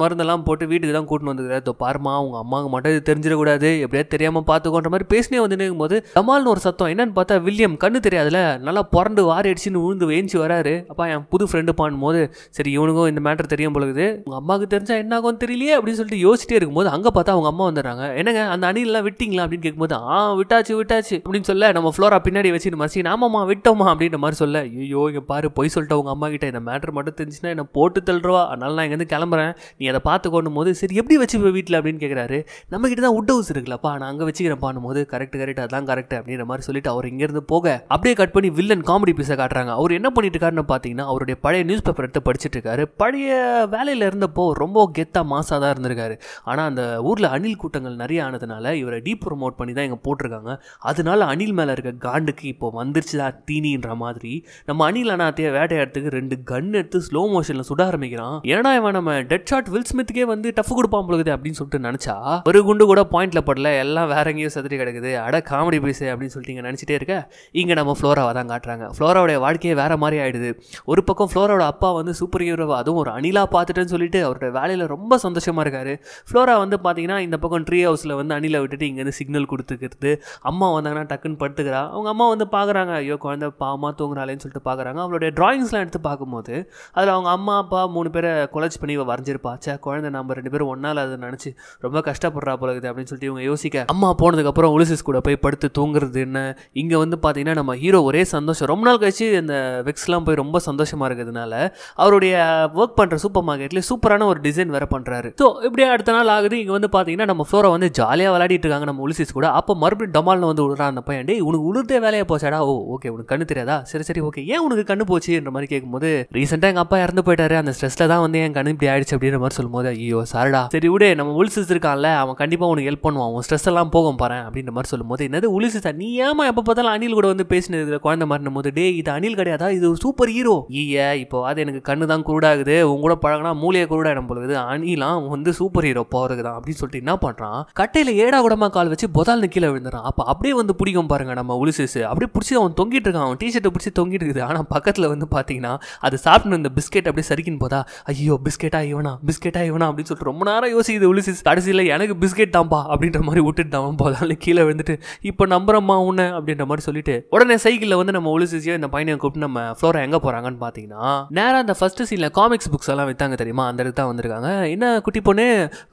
மருந்தெல்லாம் போட்டு வீட்டுக்கு தான் கூட்டின்னு வந்துருக்காரு தோ பாருமா அவங்க அம்மாவுக்கு மட்டும் இது தெரிஞ்சிடக்கூடாது எப்படியா தெரியாமல் பார்த்துக்கோன்ற மாதிரி பேசினே வந்து நிற்கும் போது ஒரு சத்தம் என்னன்னு பார்த்தா வில்லியம் கண்ணு தெரியாதுல நல்லா புரண்டு வாரி அடிச்சுன்னு விழுந்து வேஞ்சி வராரு அப்பா என் புது ஃப்ரெண்டு போது சரி இவனுக்கும் இந்த மேட்டர் தெரியும் பொழுது உங்கள் அம்மாவுக்கு தெரிஞ்சா என்ன ஆகும் தெரியலையே அப்படின்னு சொல்லிட்டு யோசிச்சிட்டே இருக்கும்போது அங்கே பார்த்தா அவங்க அம்மா வந்துடுறாங்க என்னங்க அந்த அணிலெலாம் விட்டிங்களா அப்படின்னு கேட்கும்போது ஆ விட்டாச்சு விட்டாச்சு அப்படின்னு சொல்ல நம்ம ஃப்ளோரா பின்னாடி வச்சுட்டு மசி நாமம்மா விட்டோமா அப்படின்ற மாதிரி சொல்ல ஐயோ இங்கே பாரு பொய் சொல்லிட்டு அவங்க அம்மா கிட்டே இந்த மேட்ரு மட்டும் தெரிஞ்சுன்னா என்னை போட்டு தள்ளுறவா அதனால நான் இங்கேருந்து கிளம்புறேன் நீ அதை பார்த்து கொண்டும் போது சரி எப்படி வச்சுப்போ வீட்டில் அப்படின்னு கேட்குறாரு நம்மக்கிட்ட தான் உட் ஹவுஸ் இருக்குல்லப்பா நான் அங்கே வச்சுக்கிறேன் போது கரெக்ட் கரெக்ட் அதான் கரெக்ட் அப்படின்ற மாதிரி சொல்லிட்டு அவர் இங்கேருந்து போக அப்படியே கட் பண்ணி வில்லன் காமெடி பீஸை காட்டுறாங்க அவர் என்ன பண்ணிட்டு இருக்காருன்னு பார்த்தீங்கன்னா அவருடைய பழைய நியூஸ் பேப்பர் எடுத்து படிச்சுட்டு இருக்காரு பழைய வேலையில் இருந்தப்போ ரொம்ப கெத்தாக மாசாக தான் இருந்திருக்காரு ஆனால் அந்த ஊரில் அணில் கூட்டங்கள் நிறைய ஆனதுனால இவரை டீப் ப்ரொமோட் பண்ணி தான் இங்கே போட்டிருக்காங்க அதனால அணில் மேலே இருக்க காண்டுக்கு இப்போ வந்துருச்சு தான் தீனின்ற மாதிரி நம்ம அணில் அனாத்தைய வேட்டையாடுறதுக்கு ரெண்டு கன் எடுத்து ஸ்லோ மோஷனில் சுட ஆரம்பிக்கிறான் ஏன்னா இவன் நம்ம டெட் ஷாட் வில் ஸ்மித்துக்கே வந்து டஃப் கொடுப்பான் பொழுது அப்படின்னு சொல்லிட்டு நினச்சா ஒரு குண்டு கூட பாயிண்ட்ல படல எல்லாம் வேற எங்கேயும் சதுரி கிடக்குது அட காமெடி பீஸு அப்படின்னு சொல்லிட்டு இங்கே நினச்சிட்டே இருக்க இங்கே நம்ம ஃப்ளோராவை தான் காட்டுறாங்க ஃப்ளோராவுடைய வாழ்க்கையே வேற மாதிரி ஆயிடுது ஒரு பக்கம் ஃப்ளோராவோட அப்பா வந்து சூப்பர் ஹீரோவா அதுவும் ஒரு அணிலா பார்த்துட்டேன்னு சொல்லிட்டு அவரோட வேலையில் ரொம்ப சந்தோஷமாக இருக்காரு ஃப்ளோரா வந்து பார்த்தீங்கன்னா இந்த பக்கம் ட்ரீ ஹவுஸில் வந்து அணிலை விட்டுட்டு இங்கேருந்து சிக்னல் கொடுத்துக்கிறது அம்மா வந்தாங்கன்னா டக்குன்னு படுத்துக்கிறா அவங்க அம்மா வந்து பார்க்குறாங்க ஐயோ குழந்தை பாமா தூங்குறாங்க பண்ணாலேன்னு சொல்லிட்டு பார்க்குறாங்க அவங்களுடைய ட்ராயிங்ஸ்லாம் எடுத்து பார்க்கும்போது அதில் அவங்க அம்மா அப்பா மூணு பேரை கொலைஜ் பண்ணி இவ வரைஞ்சிருப்பா சே குழந்தை நம்ம ரெண்டு பேரும் ஒன்றால் அதை நினச்சி ரொம்ப கஷ்டப்படுறா போல இருக்குது அப்படின்னு சொல்லிட்டு இவங்க யோசிக்க அம்மா போனதுக்கப்புறம் உலிசிஸ் கூட போய் படுத்து தூங்குறது என்ன இங்கே வந்து பார்த்தீங்கன்னா நம்ம ஹீரோ ஒரே சந்தோஷம் ரொம்ப நாள் கழிச்சு இந்த வெக்ஸ்லாம் போய் ரொம்ப சந்தோஷமாக இருக்கிறதுனால அவருடைய ஒர்க் பண்ணுற சூப்பர் மார்க்கெட்லேயே சூப்பரான ஒரு டிசைன் வேறு பண்ணுறாரு ஸோ இப்படியே அடுத்த நாள் ஆகுது இங்கே வந்து பார்த்தீங்கன்னா நம்ம ஃப்ளோரை வந்து ஜாலியாக விளையாடிட்டு இருக்காங்க நம்ம உலிசிஸ் கூட அப்போ மறுபடியும் டமால்னு வந்து விடுறான் அந்த பையன் டே உனக்கு உளுத்தே வேலையை போச்சாடா ஓ ஓகே உனக்கு கண்ணு தெரியாதா சரி சரி சரி ஓகே ஏன் உனக்கு கண்ணு போச்சுன்ற மாதிரி கேட்கும்போது ரீசெண்டாக எங்கள் அப்பா இறந்து போயிட்டாரு அந்த ஸ்ட்ரெஸ்ல தான் வந்து என் கண்ணு இப்படி ஆயிடுச்சு அப்படின்ற மாதிரி சொல்லும்போது ஐயோ சாரடா சரி விடு நம்ம உலிசஸ் இருக்கான்ல அவன் கண்டிப்பாக உனக்கு ஹெல்ப் பண்ணுவான் அவன் ஸ்ட்ரெஸ் எல்லாம் போகும் பாரு அப்படின்ற மாதிரி சொல்லும்போது என்னது உலிசஸ் நீ ஏமா எப்போ பார்த்தாலும் அனில் கூட வந்து பேசினது குழந்தை மாதிரி போது டே இது அனில் கிடையாதா இது ஒரு சூப்பர் ஹீரோ ஈய இப்போ அது எனக்கு கண்ணு தான் குருடாகுது உன் கூட பழகினா மூலையை குருடாயிடும் போகுது அனிலாம் வந்து சூப்பர் ஹீரோ போகிறதுக்கு தான் அப்படின்னு சொல்லிட்டு என்ன பண்ணுறான் கட்டையில் ஏடா கூடமா கால் வச்சு பொதால் கீழே விழுந்துறான் அப்போ அப்படியே வந்து பிடிக்கும் பாருங்க நம்ம உலிசஸ் அப்படியே பிடிச்சி அவன் தொங்கிட்டு இருக்கான் அவன் டிஷர்ட்டை பிடிச்சி தொங்கிட்டு இருக்குது ஆனால் பக்கத்தில் வந்து பார்த்தீங்கன்னா அது சாப்பிட்டு இந்த பிஸ்கெட் அப்படியே சரிக்கின்னு போதா ஐயோ பிஸ்கெட்டாக இவனா பிஸ்கெட்டாக இவனா அப்படின்னு சொல்லிட்டு ரொம்ப நேரம் யோசிக்குது உலிசிஸ் கடைசியில் எனக்கு பிஸ்கெட் தான்ப்பா அப்படின்ற மாதிரி விட்டுட்டு தான் போதாலும் கீழே வந்துட்டு இப்போ நம்புறம்மா உன்ன அப்படின்ற மாதிரி சொல்லிட்டு உடனே சைக்கிளில் வந்து நம்ம ஒலிசிஸியோ இந்த பையனை கூப்பிட்டு நம்ம ஃப்ளோரை எங்கே போகிறாங்கன்னு பார்த்தீங்கன்னா நேராக அந்த ஃபர்ஸ்ட் சீனில் காமிக்ஸ் புக்ஸ் எல்லாம் வித்தாங்க தெரியுமா அந்த இடத்துல தான் வந்திருக்காங்க என்ன குட்டி பொண்ணு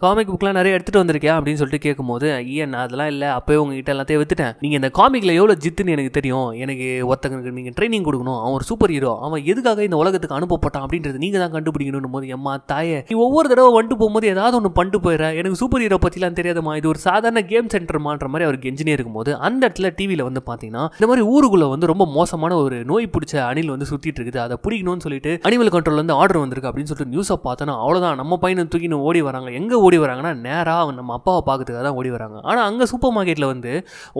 காமிக் புக்லாம் நிறைய எடுத்துகிட்டு வந்திருக்கியா அப்படின்னு சொல்லிட்டு கேட்கும்போது ஐயா நான் அதெல்லாம் இல்லை அப்போயே உங்ககிட்ட எல்லாத்தையும் வித்துட்டேன் நீங்கள் இந்த காமிக்கில் எவ்வளோ ஜித்துன்னு எனக்கு தெரியும் எனக்கு ஒருத்தங்களுக்கு நீங்கள் ட்ரைனிங் மீனிங் கொடுக்கணும் அவன் ஒரு சூப்பர் ஹீரோ அவன் எதுக்காக இந்த உலகத்துக்கு அனுப்பப்பட்டான் அப்படின்றது நீங்க தான் கண்டுபிடிக்கணும் போது எம்மா தாயே நீ ஒவ்வொரு தடவை வந்துட்டு போகும்போது ஏதாவது ஒன்று பண்ணிட்டு போயிடுற எனக்கு சூப்பர் ஹீரோ பற்றிலாம் தெரியாதமா இது ஒரு சாதாரண கேம் மாற மாதிரி அவர் கெஞ்சினே இருக்கும்போது அந்த இடத்துல டிவியில் வந்து பார்த்தீங்கன்னா இந்த மாதிரி ஊருக்குள்ளே வந்து ரொம்ப மோசமான ஒரு நோய் பிடிச்ச அணில் வந்து சுற்றிட்டு இருக்குது அதை பிடிக்கணும்னு சொல்லிட்டு அனிமல் கண்ட்ரோல் வந்து ஆர்டர் வந்திருக்கு அப்படின்னு சொல்லிட்டு நியூஸை பார்த்தோன்னா அவ்வளோதான் நம்ம பையனை தூக்கின்னு ஓடி வராங்க எங்கே ஓடி வராங்கன்னா நேராக நம்ம அப்பாவை பார்க்கறதுக்காக தான் ஓடி வராங்க ஆனால் அங்கே சூப்பர் மார்க்கெட்டில் வந்து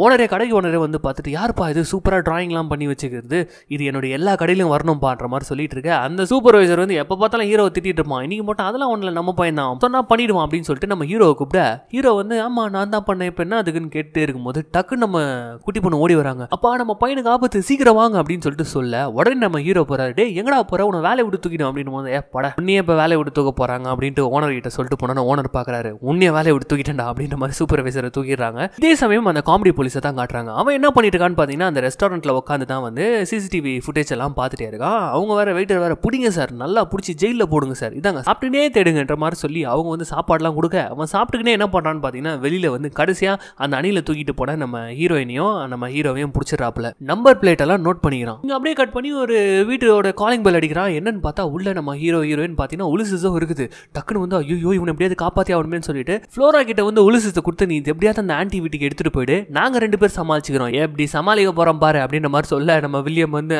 ஓனரே கடைக்கு ஓனரே வந்து பார்த்துட்டு யார்ப்பா இது சூப்பராக ட்ராயிங்லாம் பண்ணி வச்சுக்கிறது இது என்னுடைய எல்லா கடையிலும் வரணும்பான்ற மாதிரி சொல்லிட்டு இருக்க அந்த சூப்பர்வைசர் வந்து எப்போ பார்த்தாலும் ஹீரோ திட்டிட்டு இருப்பான் இன்னைக்கு மட்டும் அதெல்லாம் ஒன்றில் நம்ம பையன் தான் சொன்னா பண்ணிடுவோம் அப்படின்னு சொல்லிட்டு நம்ம ஹீரோ கூப்பிட ஹீரோ வந்து ஆமா நான் தான் பண்ணேன் இப்போ என்ன அதுக்குன்னு கேட்டு இருக்கும் போது டக்கு நம்ம குட்டி பொண்ணு ஓடி வராங்க அப்பா நம்ம பையனுக்கு ஆபத்து சீக்கிரம் வாங்க அப்படின்னு சொல்லிட்டு சொல்ல உடனே நம்ம ஹீரோ போறாரு டே எங்கடா போற உன வேலை விட்டு தூக்கிடும் அப்படின்னு போது ஏ பட உன்னையே இப்போ வேலை விட்டு தூக்க போறாங்க அப்படின்ட்டு ஓனர் கிட்ட சொல்லிட்டு போனா ஓனர் பாக்குறாரு உன்னைய வேலை விட்டு தூக்கிட்டேன்டா அப்படின்ற மாதிரி சூப்பர்வைசரை தூக்கிடுறாங்க இதே சமயம் அந்த காமெடி போலீஸை தான் காட்டுறாங்க அவன் என்ன பண்ணிட்டு இருக்கான்னு பார்த்தீங்கன்னா அந்த ரெஸ்டாரண்ட்ல உட்காந்து தான் வந்து சிசிடிவி சிசிடிவி ஃபுட்டேஜ் எல்லாம் பார்த்துட்டே இருக்கா அவங்க வேற வெயிட்டர் வேற பிடிங்க சார் நல்லா பிடிச்சி ஜெயிலில் போடுங்க சார் இதாங்க சாப்பிட்டுனே தேடுங்கன்ற மாதிரி சொல்லி அவங்க வந்து சாப்பாடுலாம் கொடுக்க அவன் சாப்பிட்டுக்கினே என்ன பண்ணுறான்னு பார்த்தீங்கன்னா வெளியில் வந்து கடைசியாக அந்த அணியில் தூக்கிட்டு போன நம்ம ஹீரோயினையும் நம்ம ஹீரோவையும் பிடிச்சிடறாப்புல நம்பர் பிளேட் எல்லாம் நோட் பண்ணிக்கிறான் இங்கே அப்படியே கட் பண்ணி ஒரு வீட்டோட காலிங் பெல் அடிக்கிறான் என்னன்னு பார்த்தா உள்ள நம்ம ஹீரோ ஹீரோயின் பார்த்தீங்கன்னா உலுசிஸும் இருக்குது டக்குன்னு வந்து ஐயோ இவனை எப்படியாவது காப்பாற்றி ஆகணும்னு சொல்லிட்டு ஃப்ளோரா கிட்ட வந்து உலுசிஸை கொடுத்து நீ எப்படியாவது அந்த ஆன்டி வீட்டுக்கு எடுத்துகிட்டு போயிடு நாங்கள் ரெண்டு பேர் சமாளிச்சுக்கிறோம் எப்படி சமாளிக்க போகிறோம் பாரு அப்படின்ற மாதிரி சொல்ல நம்ம வில்லியம் வந்து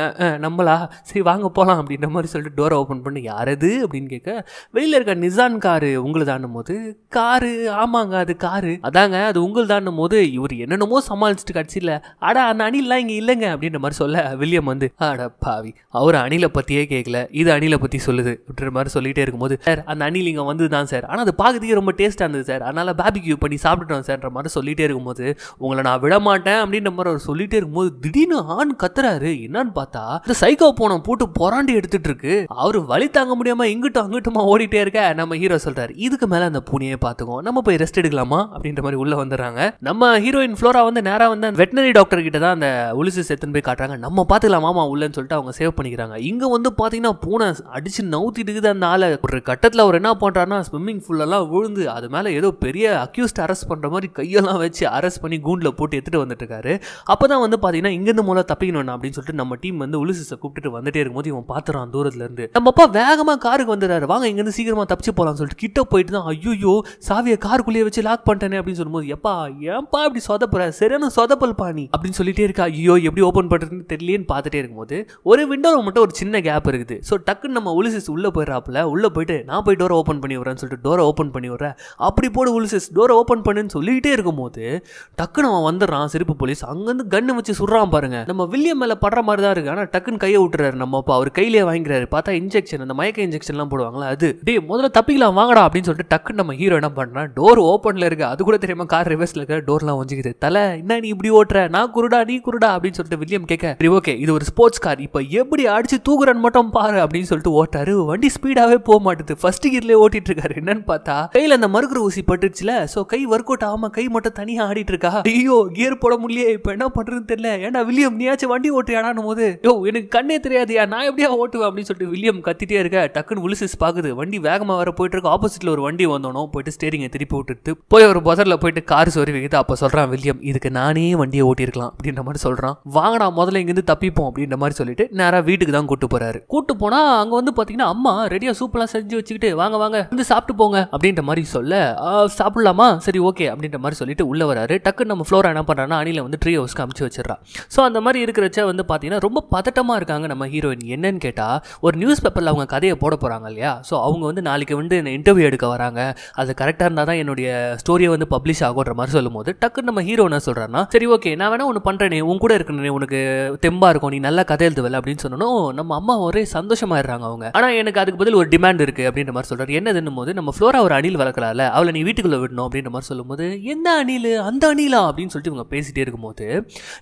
நம்மளா சரி வாங்க போகலாம் அப்படின்ற மாதிரி சொல்லிட்டு டோரை ஓப்பன் பண்ணி யாரது அப்படின்னு கேட்க வெளியில் இருக்க நிசான் காரு உங்களுதானும் போது காரு ஆமாங்க அது காரு அதாங்க அது உங்களுதானும் போது இவர் என்னென்னமோ சமாளிச்சுட்டு கட்சியில் ஆடா அந்த அணிலாம் இங்கே இல்லைங்க அப்படின்ற மாதிரி சொல்ல வில்லியம் வந்து ஆட பாவி அவர் அணிலை பற்றியே கேட்கல இது அணிலை பற்றி சொல்லுது அப்படின்ற மாதிரி சொல்லிகிட்டே இருக்கும்போது சார் அந்த அணில் இங்கே வந்து தான் சார் ஆனால் அது பார்க்கறதுக்கே ரொம்ப டேஸ்ட்டாக இருந்தது சார் அதனால் பேபிக்யூ பண்ணி சாப்பிட்டுட்டோம் சார்ன்ற மாதிரி சொல்லிகிட்டே இருக்கும்போது உங்களை நான் விடமாட்டேன் அப்படின்ற மாதிரி அவர் சொல்லிகிட்டே இருக்கும்போது திடீர்னு ஆண் கத்துறாரு என்ன யாருன்னு பார்த்தா இந்த சைக்கோ போனம் போட்டு புறாண்டி எடுத்துட்டு இருக்கு அவரு வழி தாங்க முடியாம இங்கிட்டும் அங்கிட்டுமா ஓடிட்டே இருக்க நம்ம ஹீரோ சொல்றாரு இதுக்கு மேல அந்த பூனையே பாத்துக்கோ நம்ம போய் ரெஸ்ட் எடுக்கலாமா அப்படின்ற மாதிரி உள்ள வந்துடுறாங்க நம்ம ஹீரோயின் ஃப்ளோரா வந்து நேரா வந்து வெட்டினரி டாக்டர் கிட்ட தான் அந்த உலிசு செத்துன்னு போய் காட்டுறாங்க நம்ம பாத்துக்கலாம் மாமா உள்ளன்னு சொல்லிட்டு அவங்க சேவ் பண்ணிக்கிறாங்க இங்க வந்து பாத்தீங்கன்னா பூனை அடிச்சு நவுத்திட்டு இருக்குது அந்த ஆளை ஒரு கட்டத்துல அவர் என்ன பண்றாருன்னா ஸ்விம்மிங் எல்லாம் விழுந்து அது மேல ஏதோ பெரிய அக்யூஸ்ட் அரெஸ்ட் பண்ற மாதிரி கையெல்லாம் வச்சு அரெஸ்ட் பண்ணி கூண்டில் போட்டு எடுத்துட்டு வந்துட்டு இருக்காரு அப்பதான் வந்து பாத்தீங்கன்னா இங்கிருந்து மூலம் தப்பிக்கணும் அப்படின்னு சொல்லிட்டு நம்ம டீம் வந்து உலிசிஸை கூப்பிட்டு வந்துட்டே இருக்கும்போது இவன் பார்த்துறான் தூரத்துலேருந்து நம்ம அப்பா வேகமாக காருக்கு வந்துடுறாரு வாங்க இங்கேருந்து சீக்கிரமாக தப்பிச்சு போகலாம்னு சொல்லிட்டு கிட்ட போயிட்டு தான் ஐயோ சாவியை காருக்குள்ளேயே வச்சு லாக் பண்ணிட்டேனே அப்படின்னு சொல்லும்போது எப்பா ஏன்பா இப்படி சொதப்புற சரியான சொதப்பல் பாணி அப்படின்னு சொல்லிட்டே இருக்கா ஐயோ எப்படி ஓப்பன் பண்றதுன்னு தெரியலேன்னு பார்த்துட்டே இருக்கும்போது ஒரு விண்டோவில் மட்டும் ஒரு சின்ன கேப் இருக்குது ஸோ டக்குன்னு நம்ம உலிசிஸ் உள்ளே போயிடறாப்புல உள்ளே போயிட்டு நான் போய் டோரை ஓப்பன் பண்ணி விடுறேன்னு சொல்லிட்டு டோரை ஓப்பன் பண்ணி விட்றேன் அப்படி போடு உலிசிஸ் டோரை ஓப்பன் பண்ணுன்னு சொல்லிட்டே இருக்கும்போது டக்குன்னு அவன் வந்துடுறான் சிரிப்பு போலீஸ் அங்கேருந்து கண்ணு வச்சு சுடுறான் பாருங்க நம்ம வில்லியம் மேலே படுற மாதிரி தான் தான் இருக்கு ஆனால் டக்குன்னு கையை விட்டுறாரு நம்ம அப்பா அவர் கையிலேயே வாங்கிறாரு பார்த்தா இன்ஜெக்ஷன் அந்த மயக்க இன்ஜெக்ஷன்லாம் போடுவாங்களா அது டே முதல்ல தப்பிக்கலாம் வாங்கடா அப்படின்னு சொல்லிட்டு டக்குன்னு நம்ம ஹீரோ என்ன பண்ணுறா டோர் ஓப்பனில் இருக்கு அது கூட தெரியாம கார் ரிவர்ஸில் இருக்கிற டோர்லாம் ஒஞ்சிக்குது தலை என்ன நீ இப்படி ஓட்டுற நான் குருடா நீ குருடா அப்படின்னு சொல்லிட்டு வில்லியம் கேட்க சரி ஓகே இது ஒரு ஸ்போர்ட்ஸ் கார் இப்போ எப்படி அடிச்சு தூக்குறன்னு மட்டும் பாரு அப்படின்னு சொல்லிட்டு ஓட்டாரு வண்டி ஸ்பீடாகவே போக மாட்டுது ஃபர்ஸ்ட் கியர்லேயே ஓட்டிட்டு இருக்காரு என்னன்னு பார்த்தா கையில் அந்த மறுக்கிற ஊசி பட்டுருச்சுல ஸோ கை ஒர்க் அவுட் ஆகாம கை மட்டும் தனியாக ஆடிட்டு இருக்கா ஐயோ கியர் போட முடியல இப்போ என்ன பண்ணுறதுன்னு தெரியல ஏன்னா வில்லியம் நீயாச்சும் வண்டி ஓட்டு போது போகுது யோ எனக்கு கண்ணே தெரியாதுயா நான் எப்படியா ஓட்டுவேன் அப்படின்னு சொல்லிட்டு வில்லியம் கத்திட்டே இருக்க டக்குன்னு உலிசிஸ் பாக்குது வண்டி வேகமா வர போயிட்டு இருக்க ஆப்போசிட்ல ஒரு வண்டி வந்தோனோ போயிட்டு ஸ்டேரிங்க திருப்பி விட்டுட்டு போய் ஒரு பசர்ல போயிட்டு கார் சொறி வைக்குது அப்ப சொல்றான் வில்லியம் இதுக்கு நானே வண்டியை ஓட்டிருக்கலாம் அப்படின்ற மாதிரி சொல்றான் வாங்கடா முதல்ல இங்கிருந்து தப்பிப்போம் அப்படின்ற மாதிரி சொல்லிட்டு நேரா வீட்டுக்கு தான் கூட்டு போறாரு கூட்டு போனா அங்க வந்து பாத்தீங்கன்னா அம்மா ரெடியா எல்லாம் செஞ்சு வச்சுக்கிட்டு வாங்க வாங்க வந்து சாப்பிட்டு போங்க அப்படின்ற மாதிரி சொல்ல சாப்பிடலாமா சரி ஓகே அப்படின்ற மாதிரி சொல்லிட்டு உள்ள வராரு டக்குன்னு நம்ம ஃப்ளோரா என்ன பண்றாங்கன்னா அணில வந்து ட்ரீ ஹவுஸ்க்கு அமைச்சு வச்சிடறா ஸோ அந்த மாதிரி இருக்கிறச்ச வந்து பாத்தீங்கன்னா ரொம்ப பதட்டமாக இருக்காங்க நம்ம ஹீரோயின் என்னன்னு கேட்டால் ஒரு நியூஸ் பேப்பரில் அவங்க கதையை போட போகிறாங்க இல்லையா ஸோ அவங்க வந்து நாளைக்கு வந்து இன்டர்வியூ எடுக்க வராங்க அது கரெக்டாக இருந்தால் தான் என்னுடைய ஸ்டோரியை வந்து பப்ளிஷ் ஆகுன்ற மாதிரி சொல்லும்போது டக்குன்னு நம்ம ஹீரோ என்ன சொல்கிறாருன்னா சரி ஓகே நான் வேணால் ஒன்று பண்ணுறேனே உன் கூட இருக்கணும் உனக்கு தெம்பாக இருக்கும் நீ நல்லா கதை எழுதுவல அப்படின்னு சொன்னோம் நம்ம அம்மா ஒரே சந்தோஷமாயிடுறாங்க அவங்க ஆனால் எனக்கு அதுக்கு பதில் ஒரு டிமாண்ட் இருக்குது அப்படின்ற மாதிரி சொல்கிறார் என்னதுன்னு போது நம்ம ஃப்ளோரா ஒரு அணில் வளர்க்கலாம்ல அவளை நீ வீட்டுக்குள்ளே விடணும் அப்படின்ற மாதிரி சொல்லும்போது என்ன அணில் அந்த அணிலா அப்படின்னு சொல்லிட்டு இவங்க பேசிகிட்டே இருக்கும்போது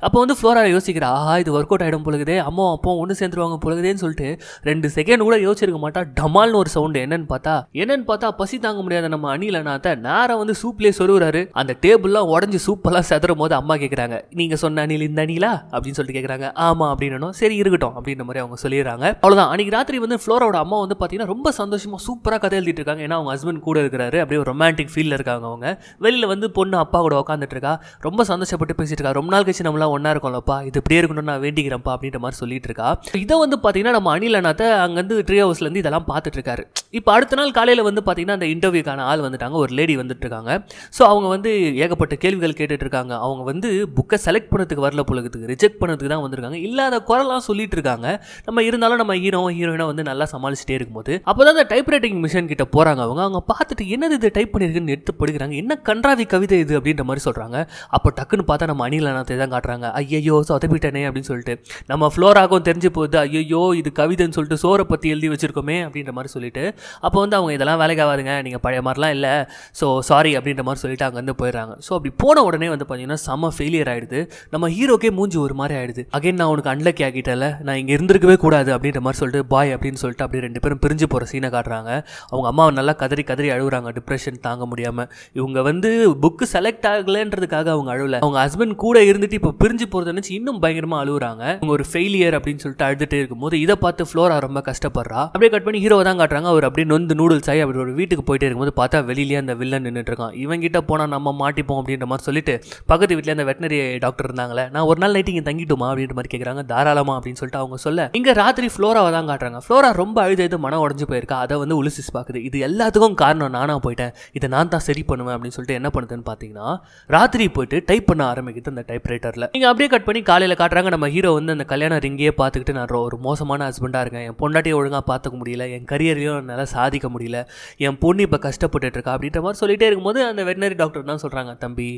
அப்போ வந்து ஃப்ளோரா யோசிக்கிற ஆஹா இது ஒர்க் அவுட் ஆகிடும் போல பொழுகுதே அம்மா அப்போ ஒன்று சேர்ந்துருவாங்க பொழுகுதேன்னு சொல்லிட்டு ரெண்டு செகண்ட் கூட யோசிச்சிருக்க மாட்டா டமால்னு ஒரு சவுண்டு என்னன்னு பார்த்தா என்னன்னு பார்த்தா பசி தாங்க முடியாத நம்ம அணில நாத்த நேரம் வந்து சூப்லேயே சொல்லுறாரு அந்த டேபிள்லாம் உடஞ்சி சூப்பெல்லாம் செதறும் போது அம்மா கேட்குறாங்க நீங்கள் சொன்ன அணில் இந்த அணிலா அப்படின்னு சொல்லிட்டு கேட்குறாங்க ஆமாம் அப்படின்னு சரி இருக்கட்டும் அப்படின்ற மாதிரி அவங்க சொல்லிடுறாங்க அவ்வளோதான் அன்னைக்கு ராத்திரி வந்து ஃப்ளோரோட அம்மா வந்து பார்த்தீங்கன்னா ரொம்ப சந்தோஷமாக சூப்பராக கதை எழுதிட்டு இருக்காங்க ஏன்னா அவங்க ஹஸ்பண்ட் கூட இருக்கிறாரு அப்படியே ஒரு ரொமான்டிக் ஃபீலில் இருக்காங்க அவங்க வெளியில் வந்து பொண்ணு அப்பா கூட உட்காந்துட்டு இருக்கா ரொம்ப சந்தோஷப்பட்டு பேசிட்டு இருக்கா ரொம்ப நாள் கழிச்சு நம்மளாம் ஒன்றா இருக்கோம்லப்பா இது இப்படியே இருக்கணும்னு நான் வேண்டிக்கிறேன்ப்பா அப்படின்ற மாதிரி சொல்லிட்டு இருக்கா இதை வந்து பார்த்தீங்கன்னா நம்ம அனில் அனாத்தை அங்கேருந்து ட்ரீ ஹவுஸ்லேருந்து இதெல்லாம் பார்த்துட்டு இருக்காரு இப்போ அடுத்த நாள் காலையில் வந்து பார்த்தீங்கன்னா அந்த இன்டர்வியூக்கான ஆள் வந்துட்டாங்க ஒரு லேடி வந்துட்டு இருக்காங்க ஸோ அவங்க வந்து ஏகப்பட்ட கேள்விகள் கேட்டுட்டு இருக்காங்க அவங்க வந்து புக்கை செலக்ட் பண்ணதுக்கு வரல பொழுதுக்கு ரிஜெக்ட் பண்ணதுக்கு தான் வந்திருக்காங்க இல்லாத குரலாம் சொல்லிட்டு இருக்காங்க நம்ம இருந்தாலும் நம்ம ஹீரோ ஹீரோயினா வந்து நல்லா சமாளிச்சுட்டே இருக்கும்போது அப்போ தான் அந்த டைப் ரைட்டிங் மிஷின் கிட்ட போகிறாங்க அவங்க அவங்க பார்த்துட்டு என்னது இது டைப் பண்ணியிருக்குன்னு எடுத்து படிக்கிறாங்க என்ன கன்றாவி கவிதை இது அப்படின்ற மாதிரி சொல்கிறாங்க அப்போ டக்குன்னு பார்த்தா நம்ம அணிலனாத்தை தான் காட்டுறாங்க ஐயோ சொதப்பிட்டனே அப்படின்னு சொல்லிட்டு நம்ம ஃப்ளோராகவும் தெரிஞ்சு போகுது ஐயோ இது கவிதைன்னு சொல்லிட்டு சோரை பற்றி எழுதி வச்சுருக்கோமே அப்படின்ற மாதிரி சொல்லிட்டு அப்போ வந்து அவங்க இதெல்லாம் வேலைக்கு ஆகாதுங்க நீங்கள் பழைய மாதிரிலாம் இல்லை ஸோ சாரி அப்படின்ற மாதிரி சொல்லிட்டு அங்கேருந்து போயிடுறாங்க ஸோ அப்படி போன உடனே வந்து பார்த்தீங்கன்னா செம்ம ஃபெயிலியர் ஆகிடுது நம்ம ஹீரோக்கே மூஞ்சி ஒரு மாதிரி ஆகிடுது அகைன் நான் உனக்கு அன்லக்கி ஆகிட்டல நான் இங்கே இருந்திருக்கவே கூடாது அப்படின்ற மாதிரி சொல்லிட்டு பாய் அப்படின்னு சொல்லிட்டு அப்படியே ரெண்டு பேரும் பிரிஞ்சு போகிற சீனை காட்டுறாங்க அவங்க அம்மாவை நல்லா கதறி கதறி அழுகுறாங்க டிப்ரெஷன் தாங்க முடியாமல் இவங்க வந்து புக்கு செலக்ட் ஆகலைன்றதுக்காக அவங்க அழுவலை அவங்க ஹஸ்பண்ட் கூட இருந்துட்டு இப்போ பிரிஞ்சு போகிறத நினச்சி இன்னும் பயங்கரமாக அழுகுறாங்க அவங்க ஒரு ஃபெயிலியர் அப்படின்னு சொல்லிட்டு அழுதுட்டே இருக்கும்போது இதை பார்த்து ஃப்ளோரா ரொம்ப கஷ்டப்படுறா அப்படியே கட் பண்ணி ஹீரோ தான் காட்டுறாங்க அவர் அப்படியே நொந்து நூடுல்ஸ் ஆகி அப்படி ஒரு வீட்டுக்கு போயிட்டே இருக்கும்போது பார்த்தா வெளியிலேயே அந்த வில்லன் நின்றுட்டு இருக்கான் இவங்கிட்ட போனால் நம்ம மாட்டிப்போம் அப்படின்ற மாதிரி சொல்லிட்டு பக்கத்து வீட்டில் அந்த வெட்டினரி டாக்டர் இருந்தாங்களே நான் ஒரு நாள் நைட் இங்கே தங்கிட்டுமா அப்படின்ற மாதிரி கேட்குறாங்க தாராளமா அப்படின்னு சொல்லிட்டு அவங்க சொல்ல இங்கே ராத்திரி ஃப்ளோராவை தான் காட்டுறாங்க ஃப்ளோரா ரொம்ப அழுது இது மனம் உடஞ்சு போயிருக்கா அதை வந்து உலிசிஸ் பார்க்குது இது எல்லாத்துக்கும் காரணம் நானாக போயிட்டேன் இதை நான் தான் சரி பண்ணுவேன் அப்படின்னு சொல்லிட்டு என்ன பண்ணுதுன்னு பார்த்தீங்கன்னா ராத்திரி போயிட்டு டைப் பண்ண ஆரம்பிக்குது அந்த டைப் ரைட்டரில் நீங்கள் அப்படியே கட் பண்ணி காலையில் காட்டுறாங்க நம்ம ஹீரோ வந்து அந்த கல்யாண ரிங்கே பார்த்துக்கிட்டு நான் ஒரு மோசமான ஹஸ்பண்டாக இருக்கேன் என் பொண்டாட்டியை ஒழுங்காக பார்த்துக்க முடியல என் கரியர்லையும் என்னால் சாதிக்க முடியல என் பொண்ணு இப்போ கஷ்டப்பட்டுட்ருக்கா அப்படின்ற மாதிரி சொல்லிகிட்டே இருக்கும்போது அந்த வெட்டினரி டாக்டர் தான் சொல்கிறாங்க தம்பி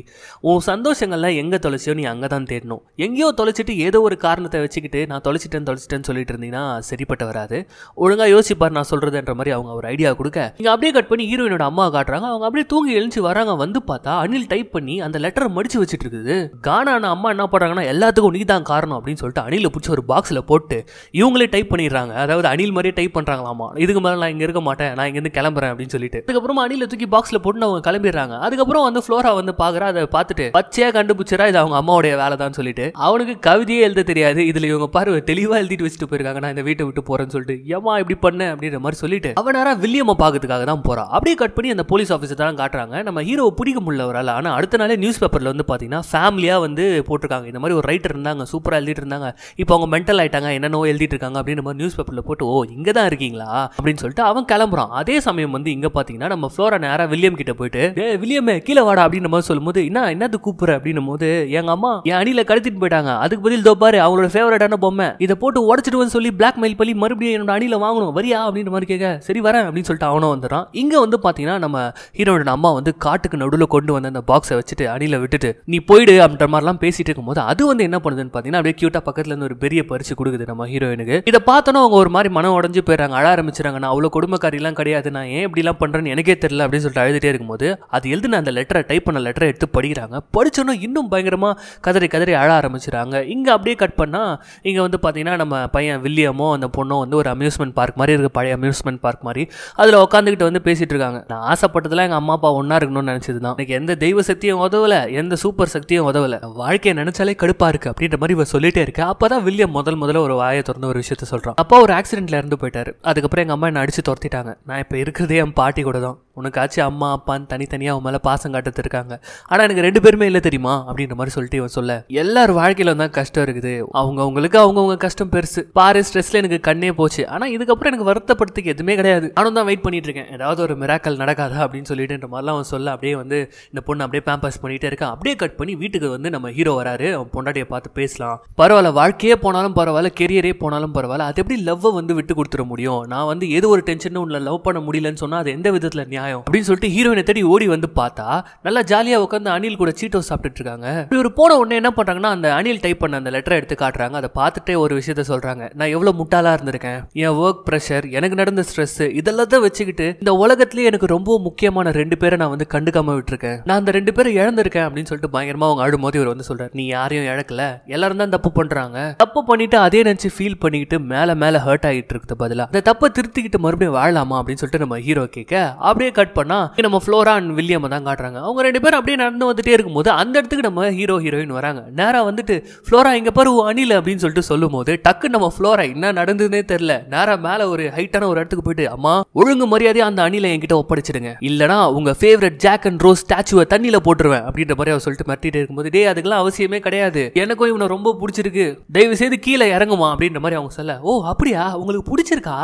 உன் சந்தோஷங்கள்லாம் எங்கே தொலைச்சியோ நீ அங்கே தான் தேடணும் எங்கேயோ தொலைச்சிட்டு ஏதோ ஒரு காரணத்தை வச்சுக்கிட்டு நான் தொலைச்சிட்டேன்னு தொலைச்சிட்டேன்னு சொல்லிட்டு இருந்தீங்கன்னா சரிப்பட்டு வராது ஒழுங்காக யோசிப்பார் நான் சொல்கிறதுன்ற மாதிரி அவங்க ஒரு ஐடியா கொடுக்க நீங்கள் அப்படியே கட் பண்ணி ஹீரோயினோட அம்மா காட்டுறாங்க அவங்க அப்படியே தூங்கி எழுந்து வராங்க வந்து பார்த்தா அனில் டைப் பண்ணி அந்த லெட்டரை மடிச்சு வச்சுட்டு இருக்குது கானா அம்மா என்ன பண்ணுறாங்கன்னா எல்லாத்துக்கும் நீ தான் காரணம் அப்படின்னு சொல்லிட்டு அனில் கையில் பிடிச்சி ஒரு பாக்ஸில் போட்டு இவங்களே டைப் பண்ணிடுறாங்க அதாவது அணில் மாதிரியே டைப் பண்ணுறாங்களாமா இதுக்கு மேலே நான் இங்கே இருக்க மாட்டேன் நான் இங்கேருந்து கிளம்புறேன் அப்படின்னு சொல்லிட்டு அதுக்கப்புறம் அணில தூக்கி பாக்ஸில் போட்டு அவங்க கிளம்பிடுறாங்க அதுக்கப்புறம் வந்து ஃப்ளோரா வந்து பார்க்குறா அதை பார்த்துட்டு பச்சையாக கண்டுபிடிச்சா இது அவங்க அம்மாவுடைய வேலை தான் சொல்லிட்டு அவனுக்கு கவிதையே எழுத தெரியாது இதில் இவங்க பாரு தெளிவாக எழுதிட்டு வச்சுட்டு போயிருக்காங்க நான் இந்த வீட்டை விட்டு போகிறேன்னு சொல்லிட்டு ஏமா இப்படி பண்ண அப்படின்ற மாதிரி சொல்லிட்டு அவன் நேரம் வில்லியம்மா பார்க்கறதுக்காக தான் போகிறான் அப்படியே கட் பண்ணி அந்த போலீஸ் ஆஃபீஸர் தான் காட்டுறாங்க நம்ம ஹீரோவை பிடிக்க முடியலவரால் ஆனால் அடுத்த நாளே நியூஸ் பேப்பரில் வந்து பார்த்தீங்கன்னா ஃபேமிலியாக வந்து போட்டிருக்காங்க இந்த மாதிரி ஒரு ரைட்டர் இருந்தாங்க சூப்பராக எழுதிட்டு இருந்தாங்க இப்போ அவங்க மென்டல் ஆகிட்டாங்க என்னென்னோ எழுதிட்டு இருக்காங்க அப்படின்னு நம்ம நியூஸ் பேப்பரில் போட்டு ஓ இங்கே தான் இருக்கீங்களா அப்படின்னு சொல்லிட்டு அவன் கிளம்புறான் அதே சமயம் வந்து இங்கே பார்த்தீங்கன்னா நம்ம ஃப்ளோரா நேராக வில்லியம் கிட்ட போயிட்டு டே வில்லியம் கீழே வாடா அப்படின்னு நம்ம சொல்லும்போது என்ன என்னது கூப்பிடுற அப்படின்னும் போது எங்க அம்மா என் அணியில் கடத்திட்டு போயிட்டாங்க அதுக்கு பதில் தோப்பாரு அவங்களோட ஃபேவரட்டான பொம்மை இதை போட்டு உடச்சிடுவேன்னு சொல்லி பிளாக் மெயில் பண்ணி மறுபடியும் என்னோட அணியில் வாங்கணும் வரியா அப்படின்ற மாதிரி கேட்க சரி வரேன் அப்படின்னு சொல்லிட்டு அவனும் வந்துடுறான் இங்கே வந்து பார்த்தீங்கன்னா நம்ம ஹீரோட அம்மா வந்து காட்டுக்கு நடுவில் கொண்டு வந்த அந்த பாக்ஸை வச்சுட்டு அணியில் விட்டுட்டு நீ போயிடு அப்படின்ற மாதிரிலாம் பேசிட்டு இருக்கும்போது அது வந்து என்ன பண்ணுதுன்னு பார்த்தீங்கன்னா அப்படியே கியூட்டாக பக்கத்தில் ஒரு பெரிய பரிசு கொடுக்குது நம்ம ஹீரோயினுக்கு இதை பார்த்தோன்னா அவங்க ஒரு மாதிரி மனம் உடஞ்சு போயிடறாங்க அழ ஆரம்பிச்சிடறாங்க நான் அவ்வளோ குடும்பக்காரிலாம் கிடையாது நான் ஏன் இப்படிலாம் பண்ணுறேன்னு எனக்கே தெரியல அப்படின்னு சொல்லிட்டு அழுதுட்டே இருக்கும்போது அது எழுதுன அந்த லெட்டரை டைப் பண்ண லெட்டரை எடுத்து படிக்கிறாங்க படித்தோன்னா இன்னும் பயங்கரமாக கதறி கதறி அழ ஆரம்பிச்சிடறாங்க இங்கே அப்படியே கட் பண்ணால் இங்கே வந்து பார்த்தீங்கன்னா நம்ம பையன் வில்லியமோ அந்த பொண்ணோ வந்து ஒரு அம்யூஸ்மெண்ட் பார்க் மாதிரி இருக்குது பழைய அம்யூஸ்மெண்ட் பார்க் மாதிரி அதில் உட்காந்துக்கிட்டு வந்து பேசிகிட்டு இருக்காங்க நான் ஆசைப்பட்டதெல்லாம் எங்கள் அம்மா அப்பா ஒன்றா இருக்கணும்னு நினச்சது தான் எனக்கு எந்த தெய்வ சக்தியும் உதவலை எந்த சூப்பர் சக்தியும் உதவலை வாழ்க்கையை நினச்சாலே கடுப்பாக இருக்குது அப்படின்ற மாதிரி இவ சொல்லிட்டே இருக்கேன் அப்போ தான் வில்லியம் முதல் முதல்ல ஒரு வாயை திறந்து ஒரு விஷயத்த சொல்கிறான் அப்பா ஒரு ஆக்சிடென்ட்ல இருந்து போயிட்டாரு அதுக்கப்புறம் எங்கள் அம்மா என்னை அடிச்சு துரத்திட்டாங்க நான் இப்போ இருக்கிறதே என் பாட்டி கூட தான் உனக்காச்சும் அம்மா அப்பான்னு தனித்தனியாக அவன் மேலே பாசம் காட்டுறது இருக்காங்க ஆனால் எனக்கு ரெண்டு பேருமே இல்லை தெரியுமா அப்படின்ற மாதிரி சொல்லிட்டு இவன் சொல்ல எல்லார் வாழ்க்கையில தான் கஷ்டம் இருக்குது அவங்க அவங்களுக்கு அவங்கவுங்க கஷ்டம் பெருசு பாரு ஸ்ட்ரெஸ்ல எனக்கு கண்ணே போச்சு ஆனால் இதுக்கப்புறம் எனக்கு வருத்தப்படுறதுக்கு எதுவுமே கிடையாது நானும் தான் வெயிட் பண்ணிட்டு இருக்கேன் ஏதாவது ஒரு மிராக்கல் நடக்காதா அப்படின்னு சொல்லிட்டு மாதிரிலாம் அவன் சொல்ல அப்படியே வந்து இந்த பொண்ணு அப்படியே பேம்பாஸ் பண்ணிட்டே இருக்கான் அப்படியே கட் பண்ணி வீட்டுக்கு வந்து நம்ம ஹீரோ வராரு அவன் பொண்டாட்டியை பார்த்து பேசலாம் பரவாயில்ல வாழ்க்கை வாழ்க்கையே போனாலும் பரவாயில்ல கெரியரே போனாலும் பரவாயில்ல அது எப்படி லவ்வை வந்து விட்டு கொடுத்துட முடியும் நான் வந்து ஏதோ ஒரு டென்ஷன் உன்னை லவ் பண்ண முடியலன்னு சொன்னால் அது எந்த விதத்தில் நியாயம் அப்படின்னு சொல்லிட்டு ஹீரோயினை தேடி ஓடி வந்து பார்த்தா நல்லா ஜாலியாக உட்காந்து அணில் கூட சீட்டோ சாப்பிட்டுட்டு இருக்காங்க இவர் போன உடனே என்ன பண்ணுறாங்கன்னா அந்த அணில் டைப் பண்ண அந்த லெட்டரை எடுத்து காட்டுறாங்க அதை பார்த்துட்டே ஒரு விஷயத்த சொல்கிறாங்க நான் எவ்வளோ முட்டாளாக இருந்திருக்கேன் என் ஒர்க் ப்ரெஷர் எனக்கு நடந்த ஸ்ட்ரெஸ் இதெல்லாம் தான் வச்சுக்கிட்டு இந்த உலகத்துலேயே எனக்கு ரொம்ப முக்கியமான ரெண்டு பேரை நான் வந்து கண்டுக்காம விட்டுருக்கேன் நான் அந்த ரெண்டு பேரும் இழந்திருக்கேன் அப்படின்னு சொல்லிட்டு பயங்கரமாக அவங்க ஆடும்போது இவர் வந்து சொல்கிறார் நீ யாரையும் இழக்கல எல்லாரும் தான் தப்பு பண்ணுறாங்க தப்பு பண்ணிட்டு அதே நினைச்சு ஃபீல் பண்ணிக்கிட்டு மேல மேல ஹர்ட் ஆகிட்டு இருக்குது பதிலா இந்த தப்பை திருத்திக்கிட்டு மறுபடியும் வாழலாமா அப்படின்னு சொல்லிட்டு நம்ம ஹீரோ கேட்க அப்படியே கட் பண்ணா நம்ம ஃப்ளோரா அண்ட் வில்லியம் தான் காட்டுறாங்க அவங்க ரெண்டு பேரும் அப்படியே நடந்து வந்துட்டே இருக்கும்போது அந்த இடத்துக்கு நம்ம ஹீரோ ஹீரோயின் வராங்க நேராக வந்துட்டு ஃப்ளோரா எங்க பாரு அணில அப்படின்னு சொல்லிட்டு சொல்லும் போது டக்கு நம்ம ஃப்ளோரா என்ன நடந்ததுன்னே தெரியல நேராக மேலே ஒரு ஹைட்டான ஒரு இடத்துக்கு போயிட்டு அம்மா ஒழுங்கு மரியாதையா அந்த அணில என்கிட்ட ஒப்படைச்சிடுங்க இல்லைனா உங்க ஃபேவரட் ஜாக் அண்ட் ரோஸ் ஸ்டாச்சுவை தண்ணியில் போட்டுருவேன் அப்படின்ற மாதிரி அவர் சொல்லிட்டு மட்டிட்டு இருக்கும்போது டே அதுக்கெல்லாம் அவசியமே கிடையாது எனக்கும் இவனை ரொம்ப பிடிச்சிருக்கு தயவு செய்து கீழே இறங்குமா அப்படின்ற மாதிரி அவங்க சொல்ல ஓ அப்படியா உங்களுக்கு பிடிச்சிருக்கா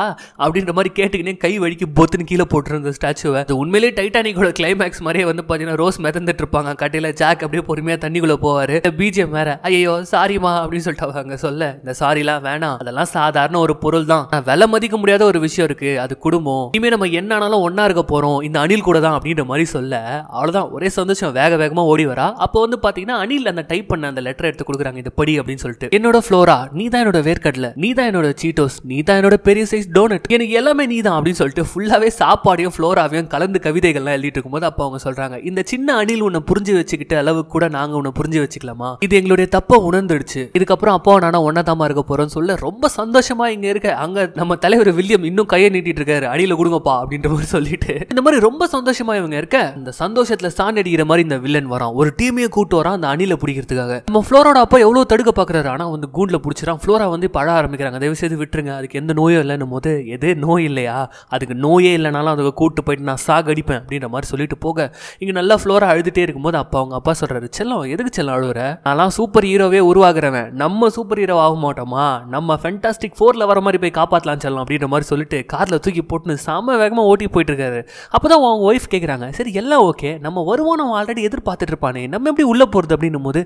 அப்படின்ற மாதிரி கேட்டுக்கினே கை வழிக்கு பொத்துன்னு கீழே போட்டுருந்த ஸ்டாச்சுவை அது உண்மையிலேயே டைட்டானிக்கோட கிளைமேக்ஸ் மாதிரியே வந்து பார்த்தீங்கன்னா ரோஸ் மிதந்துட்டு இருப்பாங்க கட்டையில் ஜாக் அப்படியே பொறுமையாக தண்ணிக்குள்ளே போவார் பிஜிஎம் வேற ஐயோ சாரிமா அப்படின்னு சொல்லிட்டு அவங்க சொல்ல இந்த சாரிலாம் வேணாம் அதெல்லாம் சாதாரண ஒரு பொருள் தான் விலை மதிக்க முடியாத ஒரு விஷயம் இருக்கு அது குடும்பம் இனிமேல் நம்ம என்னானாலும் ஒன்னா இருக்க போறோம் இந்த அணில் கூட தான் அப்படின்ற மாதிரி சொல்ல அவ்வளோதான் ஒரே சந்தோஷம் வேக வேகமாக ஓடி வரா அப்போ வந்து பார்த்தீங்கன்னா அணில் அந்த டைப் பண்ண அந்த லெட்டர் எடுத்து கொடுக்குறாங்க இந்த படி அப்படின்னு சொல்லிட்டு என்னோட என்னோட ஃப்ளோரா நீ தான் என்னோட வேர்க்கடலை நீ தான் என்னோட சீட்டோஸ் நீ தான் என்னோட பெரிய சைஸ் டோனட் எனக்கு எல்லாமே நீ தான் அப்படின்னு சொல்லிட்டு ஃபுல்லாவே சாப்பாடையும் ஃப்ளோராவையும் கலந்து கவிதைகள்லாம் எழுதிட்டு இருக்கும்போது அப்போ அவங்க சொல்றாங்க இந்த சின்ன அணில் உன்னை புரிஞ்சு வச்சுக்கிட்ட அளவு கூட நாங்க உன்னை புரிஞ்சு வச்சுக்கலாமா இது எங்களுடைய தப்ப உணர்ந்துடுச்சு இதுக்கப்புறம் அப்பா நானும் ஒன்னதாமா இருக்க போறோம்னு சொல்ல ரொம்ப சந்தோஷமா இங்க இருக்க அங்க நம்ம தலைவர் வில்லியம் இன்னும் கையை நீட்டிட்டு இருக்காரு அணில கொடுங்கப்பா அப்படின்ற மாதிரி சொல்லிட்டு இந்த மாதிரி ரொம்ப சந்தோஷமா இவங்க இருக்க இந்த சந்தோஷத்துல சாண் அடிக்கிற மாதிரி இந்த வில்லன் வரான் ஒரு டீமையும் கூட்டு வரான் அந்த அணில பிடிக்கிறதுக்காக நம்ம ஃப்ளோரோட அப்பா எவ்வளவு தடுக்க பாக்குறாரு ஆனா வந்து வந்து கூண்டில் பிடிச்சிடான் ஃப்ளோரா வந்து பழ ஆரம்பிக்கிறாங்க செய்து விட்டுருங்க அதுக்கு எந்த நோயும் இல்லைன்னும் போது எது நோய் இல்லையா அதுக்கு நோயே இல்லைனாலும் அதுக்கு கூட்டு போயிட்டு நான் சாகடிப்பேன் அப்படின்ற மாதிரி சொல்லிட்டு போக இங்கே நல்லா ஃப்ளோரா அழுதுகிட்டே இருக்கும்போது அப்பா அவங்க அப்பா சொல்கிறாரு செல்லம் எதுக்கு செல்லம் அழுகிற நான்லாம் சூப்பர் ஹீரோவே உருவாகிறவன் நம்ம சூப்பர் ஹீரோ ஆக மாட்டோமா நம்ம ஃபென்டாஸ்டிக் ஃபோரில் வர மாதிரி போய் காப்பாற்றலாம் செல்லம் அப்படின்ற மாதிரி சொல்லிட்டு காரில் தூக்கி போட்டுன்னு செம வேகமாக ஓட்டி போயிட்டுருக்காரு அப்போ தான் அவங்க ஒய்ஃப் கேட்குறாங்க சரி எல்லாம் ஓகே நம்ம வருமானம் ஆல்ரெடி எதிர்பார்த்துட்டு இருப்பானே நம்ம எப்படி உள்ளே போகிறது அப்படின்னும் போது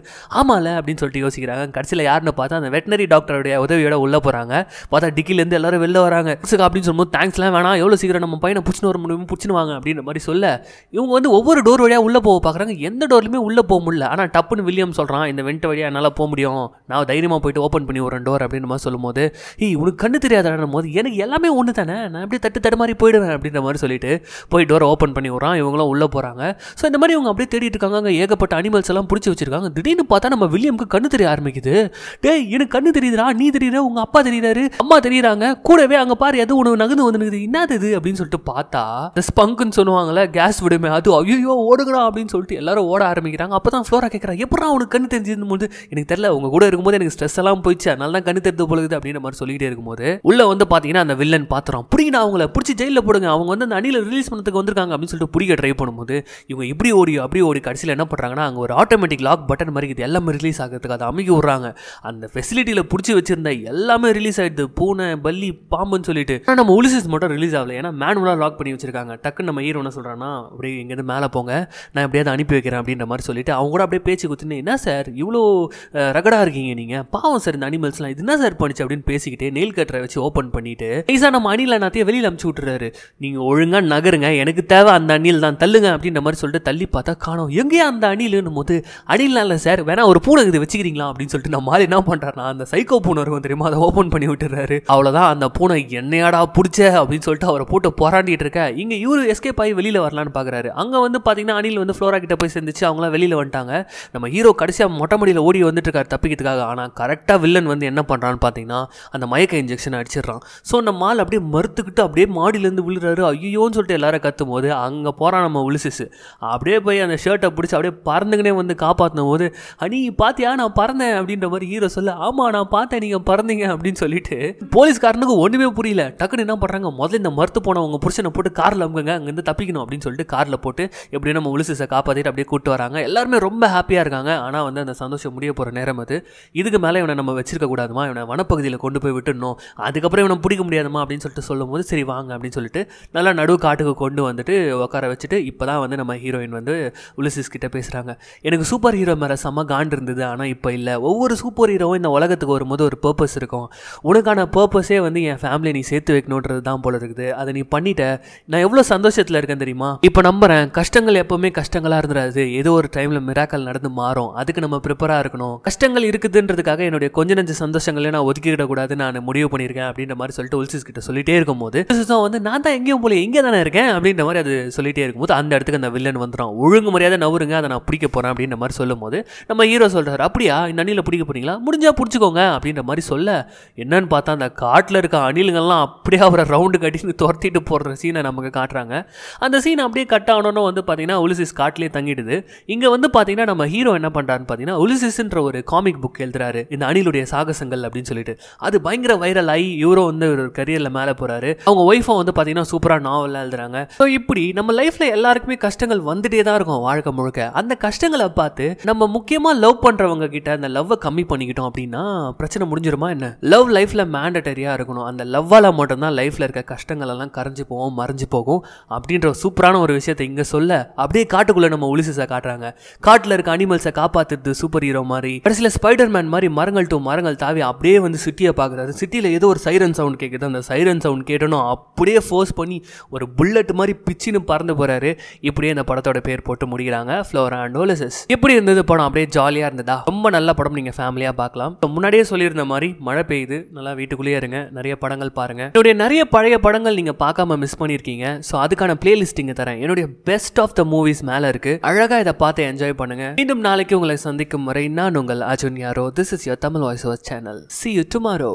இல்லை அப்படின்னு சொல்லிட்டு யோசிக்கிறாங்க கடைசியில் யாருன்னு பார்த்து பார்த்தா அந்த வெட்டினரி டாக்டருடைய உதவியோட உள்ளே போகிறாங்க பார்த்தா டிக்கிலேருந்து எல்லாரும் வெளில வராங்க அப்படின்னு சொல்லும்போது தேங்க்ஸ்லாம் வேணாம் எவ்வளோ சீக்கிரம் நம்ம பையனை பிடிச்சினு வர முடியும் பிடிச்சின்னு வாங்க அப்படின்ற மாதிரி சொல்ல இவங்க வந்து ஒவ்வொரு டோர் வழியாக உள்ளே போக பார்க்குறாங்க எந்த டோர்லையுமே உள்ளே போக முடியல ஆனால் டப்புன்னு வில்லியம் சொல்கிறான் இந்த வெண்ட் வழியாக என்னால் போக முடியும் நான் தைரியமாக போயிட்டு ஓப்பன் பண்ணி ஒரு டோர் அப்படின்ற மாதிரி சொல்லும்போது ஈ உனக்கு கண்ணு தெரியாதுன்ற போது எனக்கு எல்லாமே ஒன்று தானே நான் அப்படியே தட்டு தட்டு மாதிரி போயிடுவேன் அப்படின்ற மாதிரி சொல்லிட்டு போய் டோரை ஓப்பன் பண்ணி விட்றான் இவங்களாம் உள்ளே போகிறாங்க ஸோ இந்த மாதிரி இவங்க அப்படியே தேடிட்டு இருக்காங்க ஏகப்பட்ட அனிமல்ஸ் எல்லாம் பிடிச்சி வச்சிருக்காங்க திடீர்னு பார்த்தா நம்ம வில்லியமுக்கு கண்ணு தெரிய ஆரம்பிக்குது டே எனக்கு கண்ணு தெரியுதுடா நீ தெரியுற உங்க அப்பா தெரியுறாரு அம்மா தெரியுறாங்க கூடவே அங்க பாரு எது உணவு நகர்ந்து வந்துருக்குது என்னது இது அப்படின்னு சொல்லிட்டு பார்த்தா இந்த ஸ்பங்குன்னு சொல்லுவாங்கல்ல கேஸ் விடுமே அது ஐயோ ஓடுகிறா அப்படின்னு சொல்லிட்டு எல்லாரும் ஓட ஆரம்பிக்கிறாங்க அப்பதான் ஃப்ளோரா கேட்கறா எப்படா உனக்கு கண்ணு தெரிஞ்சிருந்த போது எனக்கு தெரியல உங்க கூட இருக்கும்போது எனக்கு ஸ்ட்ரெஸ் எல்லாம் போயிடுச்சு அதனால தான் கண்ணு தெரிந்து போகுது அப்படின்ற மாதிரி சொல்லிட்டே இருக்கும்போது உள்ள வந்து பாத்தீங்கன்னா அந்த வில்லன் பாத்திரம் பிடிக்கணும் அவங்கள பிடிச்சி ஜெயிலில் போடுங்க அவங்க வந்து அந்த அணியில் ரிலீஸ் பண்ணதுக்கு வந்திருக்காங்க அப்படின்னு சொல்லிட்டு புரிய ட்ரை பண்ணும்போது இவங்க இப்படி ஓடி அப்படி ஓடி கடைசியில் என்ன பண்ணுறாங்கன்னா அங்கே ஒரு ஆட்டோமேட்டிக் லாக் பட்டன் மாதிரி இது எல்லாமே ரிலீஸ் ஆகிறதுக்கு அதை அமைக்க விட்றாங்க அந்த ஃபெசிலிட்டியில் பிடிச்சி வச்சிருந்த எல்லாமே ரிலீஸ் ஆகிடுது பூனை பல்லி பாம்புன்னு சொல்லிட்டு ஆனால் நம்ம உலிசஸ் மட்டும் ரிலீஸ் ஆகல ஏன்னா மேனுவலாக லாக் பண்ணி வச்சிருக்காங்க டக்குன்னு நம்ம ஹீரோ என்ன சொல்கிறான்னா அப்படியே இங்கேருந்து மேலே போங்க நான் எப்படியாவது அனுப்பி வைக்கிறேன் அப்படின்ற மாதிரி சொல்லிட்டு அவங்க கூட அப்படியே பேச்சு குத்துன்னு என்ன சார் இவ்வளோ ரகடாக இருக்கீங்க நீங்கள் பாவம் சார் இந்த அனிமல்ஸ்லாம் இது என்ன சார் பண்ணிச்சு அப்படின்னு பேசிக்கிட்டே நெயில் கட்டரை வச்சு ஓப்பன் பண்ணிட்டு ஈஸாக நம்ம அணில் எல்லாத்தையும் வெளியில் அனுப்பிச்சு விட்டுறாரு நீங்கள் ஒழுங்காக நகருங்க எனக்கு தேவை அந்த அணில் தான் தள்ளுங்க அப்படின்ற மாதிரி சொல்லிட்டு தள்ளி பார்த்தா காணும் எங்கேயா அந்த அணிலுன்னும் போது அணில் இல்லை சார் வேணா ஒரு பூனை இது வச்சுக்கிறீங்களா அப்படின்னு சொல்லிட்டு நம்ம மாதிரி என்ன பண்ணுறேன் பண்ணுறாருனா அந்த சைக்கோ பூனை இருக்கும் தெரியுமா அதை ஓப்பன் பண்ணி விட்டுறாரு அவ்வளோதான் அந்த பூனை என்னையாடா பிடிச்ச அப்படின்னு சொல்லிட்டு அவரை போட்டு போராடிட்டு இருக்க இங்கே இவர் எஸ்கேப் ஆகி வெளியில் வரலான்னு பார்க்குறாரு அங்கே வந்து பார்த்தீங்கன்னா அணில் வந்து ஃப்ளோரா கிட்ட போய் சேர்ந்துச்சு அவங்களாம் வெளியில் வந்துட்டாங்க நம்ம ஹீரோ கடைசியாக மொட்டை மடியில் ஓடி வந்துட்டு இருக்காரு தப்பிக்கிறதுக்காக ஆனால் கரெக்டாக வில்லன் வந்து என்ன பண்ணுறான்னு பார்த்தீங்கன்னா அந்த மயக்க இன்ஜெக்ஷன் அடிச்சிடுறான் ஸோ அந்த மால் அப்படியே மறுத்துக்கிட்டு அப்படியே மாடியிலேருந்து விழுறாரு ஐயோன்னு சொல்லிட்டு எல்லாரும் கத்தும் போது அங்கே போகிறான் நம்ம உளுசிசு அப்படியே போய் அந்த ஷர்ட்டை பிடிச்சி அப்படியே பறந்துக்கினே வந்து காப்பாற்றின போது அனி பார்த்தியா நான் பறந்தேன் அப்படின்ற மாதிரி ஹீரோ சொல்ல சொல்லுது ஆமாம் நான் பார்த்தேன் நீங்கள் பறந்தீங்க அப்படின்னு சொல்லிட்டு போலீஸ்காரனுக்கு ஒன்றுமே புரியல டக்குன்னு என்ன பண்ணுறாங்க முதல்ல இந்த மறுத்து போனவங்க புருஷனை போட்டு காரில் அமுங்க அங்கேருந்து தப்பிக்கணும் அப்படின்னு சொல்லிட்டு காரில் போட்டு எப்படியும் நம்ம உலிசிஸை காப்பாற்றிட்டு அப்படியே கூட்டு வராங்க எல்லாருமே ரொம்ப ஹாப்பியாக இருக்காங்க ஆனால் வந்து அந்த சந்தோஷம் முடிய போகிற நேரம் அது இதுக்கு மேலே இவனை நம்ம வச்சிருக்க கூடாதுமா இவனை வனப்பகுதியில் கொண்டு போய் விட்டுடணும் அதுக்கப்புறம் இவனை பிடிக்க முடியாதுமா அப்படின்னு சொல்லிட்டு சொல்லும்போது சரி வாங்க அப்படின்னு சொல்லிட்டு நல்லா நடு காட்டுக்கு கொண்டு வந்துட்டு உட்கார வச்சுட்டு இப்போ தான் வந்து நம்ம ஹீரோயின் வந்து உலுசிஸ் கிட்ட பேசுகிறாங்க எனக்கு சூப்பர் ஹீரோ மேலே செம்ம காண்டு இருந்தது ஆனால் இப்போ இல்லை ஒவ்வொரு சூப்பர் ஹீரோ என்னவோ இந்த உலகத்துக்கு வரும்போது ஒரு பர்பஸ் இருக்கும் உனக்கான பர்பஸே வந்து என் ஃபேமிலியை நீ சேர்த்து வைக்கணுன்றது தான் போல இருக்குது அதை நீ பண்ணிட்ட நான் எவ்வளோ சந்தோஷத்தில் இருக்கேன் தெரியுமா இப்போ நம்புகிறேன் கஷ்டங்கள் எப்போவுமே கஷ்டங்களாக இருந்துடாது ஏதோ ஒரு டைமில் மிராக்கள் நடந்து மாறும் அதுக்கு நம்ம ப்ரிப்பராக இருக்கணும் கஷ்டங்கள் இருக்குதுன்றதுக்காக என்னுடைய கொஞ்ச நஞ்ச சந்தோஷங்களே நான் ஒதுக்கிடக்கூடாதுன்னு நான் முடிவு பண்ணியிருக்கேன் அப்படின்ற மாதிரி சொல்லிட்டு உல்சிஸ் கிட்ட சொல்லிட்டே இருக்கும்போது வந்து நான் தான் எங்கேயும் போல எங்கே தானே இருக்கேன் அப்படின்ற மாதிரி அது சொல்லிட்டே இருக்கும்போது அந்த இடத்துக்கு அந்த வில்லன் வந்துடும் ஒழுங்கு மரியாதை நவருங்க அதை நான் பிடிக்க போகிறேன் அப்படின்ற மாதிரி சொல்லும்போது நம்ம ஹீரோ சொல்கிறார் அப்படியா இந்த அணியில் பிடிக்க போறீங்களா முடிஞ்சு முடிஞ்சால் பிடிச்சிக்கோங்க அப்படின்ற மாதிரி சொல்ல என்னன்னு பார்த்தா அந்த காட்டில் இருக்க அணில்கள்லாம் அப்படியே அவரை ரவுண்டு கட்டின்னு துரத்திட்டு போடுற சீனை நமக்கு காட்டுறாங்க அந்த சீன் அப்படியே கட் ஆனோன்னு வந்து பார்த்தீங்கன்னா உலிசிஸ் காட்டிலே தங்கிடுது இங்கே வந்து பார்த்தீங்கன்னா நம்ம ஹீரோ என்ன பண்ணுறான்னு பார்த்தீங்கன்னா உலிசிஸ்ன்ற ஒரு காமிக் புக் எழுதுறாரு இந்த அணிலுடைய சாகசங்கள் அப்படின்னு சொல்லிட்டு அது பயங்கர வைரல் ஆகி இவரோ வந்து ஒரு கரியரில் மேலே போகிறாரு அவங்க ஒய்ஃபும் வந்து பார்த்தீங்கன்னா சூப்பராக நாவலாக எழுதுறாங்க ஸோ இப்படி நம்ம லைஃப்பில் எல்லாருக்குமே கஷ்டங்கள் வந்துட்டே தான் இருக்கும் வாழ்க்கை முழுக்க அந்த கஷ்டங்களை பார்த்து நம்ம முக்கியமாக லவ் பண்ணுறவங்க கிட்ட அந்த லவ்வை கம்மி பண்ணிக்கிட்டோம் அப்படின்னா பிரச்சனை முடிஞ்சிருமா என்ன லவ் லைஃப்பில் மேண்டட்டரியாக இருக்கணும் அந்த லவ்வால் மட்டும்தான் லைஃப்பில் இருக்க கஷ்டங்கள் எல்லாம் கரைஞ்சு போகும் மறைஞ்சு போகும் அப்படின்ற சூப்பரான ஒரு விஷயத்தை இங்கே சொல்ல அப்படியே காட்டுக்குள்ளே நம்ம உலிசை காட்டுறாங்க காட்டில் இருக்க அனிமல்ஸை காப்பாத்துறது சூப்பர் ஹீரோ மாதிரி கடைசியில் ஸ்பைடர் மேன் மாதிரி மரங்கள் டூ மரங்கள் தாவி அப்படியே வந்து சிட்டியை பார்க்குறாரு சிட்டியில் ஏதோ ஒரு சைரன் சவுண்ட் கேட்குது அந்த சைரன் சவுண்ட் கேட்டணும் அப்படியே ஃபோர்ஸ் பண்ணி ஒரு புல்லட் மாதிரி பிச்சின்னு பறந்து போகிறாரு இப்படியே அந்த படத்தோட பேர் போட்டு முடிகிறாங்க ஃப்ளோராண்டோலிசஸ் எப்படி இருந்தது படம் அப்படியே ஜாலியாக இருந்ததா ரொம்ப நல்ல படம் நீங்கள் ஃபேமிலியாக பார்க்கலாம் பார்க்கலாம் முன்னாடியே சொல்லியிருந்த மாதிரி மழை பெய்யுது நல்லா வீட்டுக்குள்ளேயே இருங்க நிறைய படங்கள் பாருங்க என்னுடைய நிறைய பழைய படங்கள் நீங்க பார்க்காம மிஸ் பண்ணியிருக்கீங்க ஸோ அதுக்கான பிளேலிஸ்ட் இங்கே தரேன் என்னுடைய பெஸ்ட் ஆஃப் த மூவிஸ் மேல இருக்கு அழகா இதை பார்த்து என்ஜாய் பண்ணுங்க மீண்டும் நாளைக்கு உங்களை சந்திக்கும் வரை நான் உங்கள் அஜுன் யாரோ this is your Tamil voice channel see you tomorrow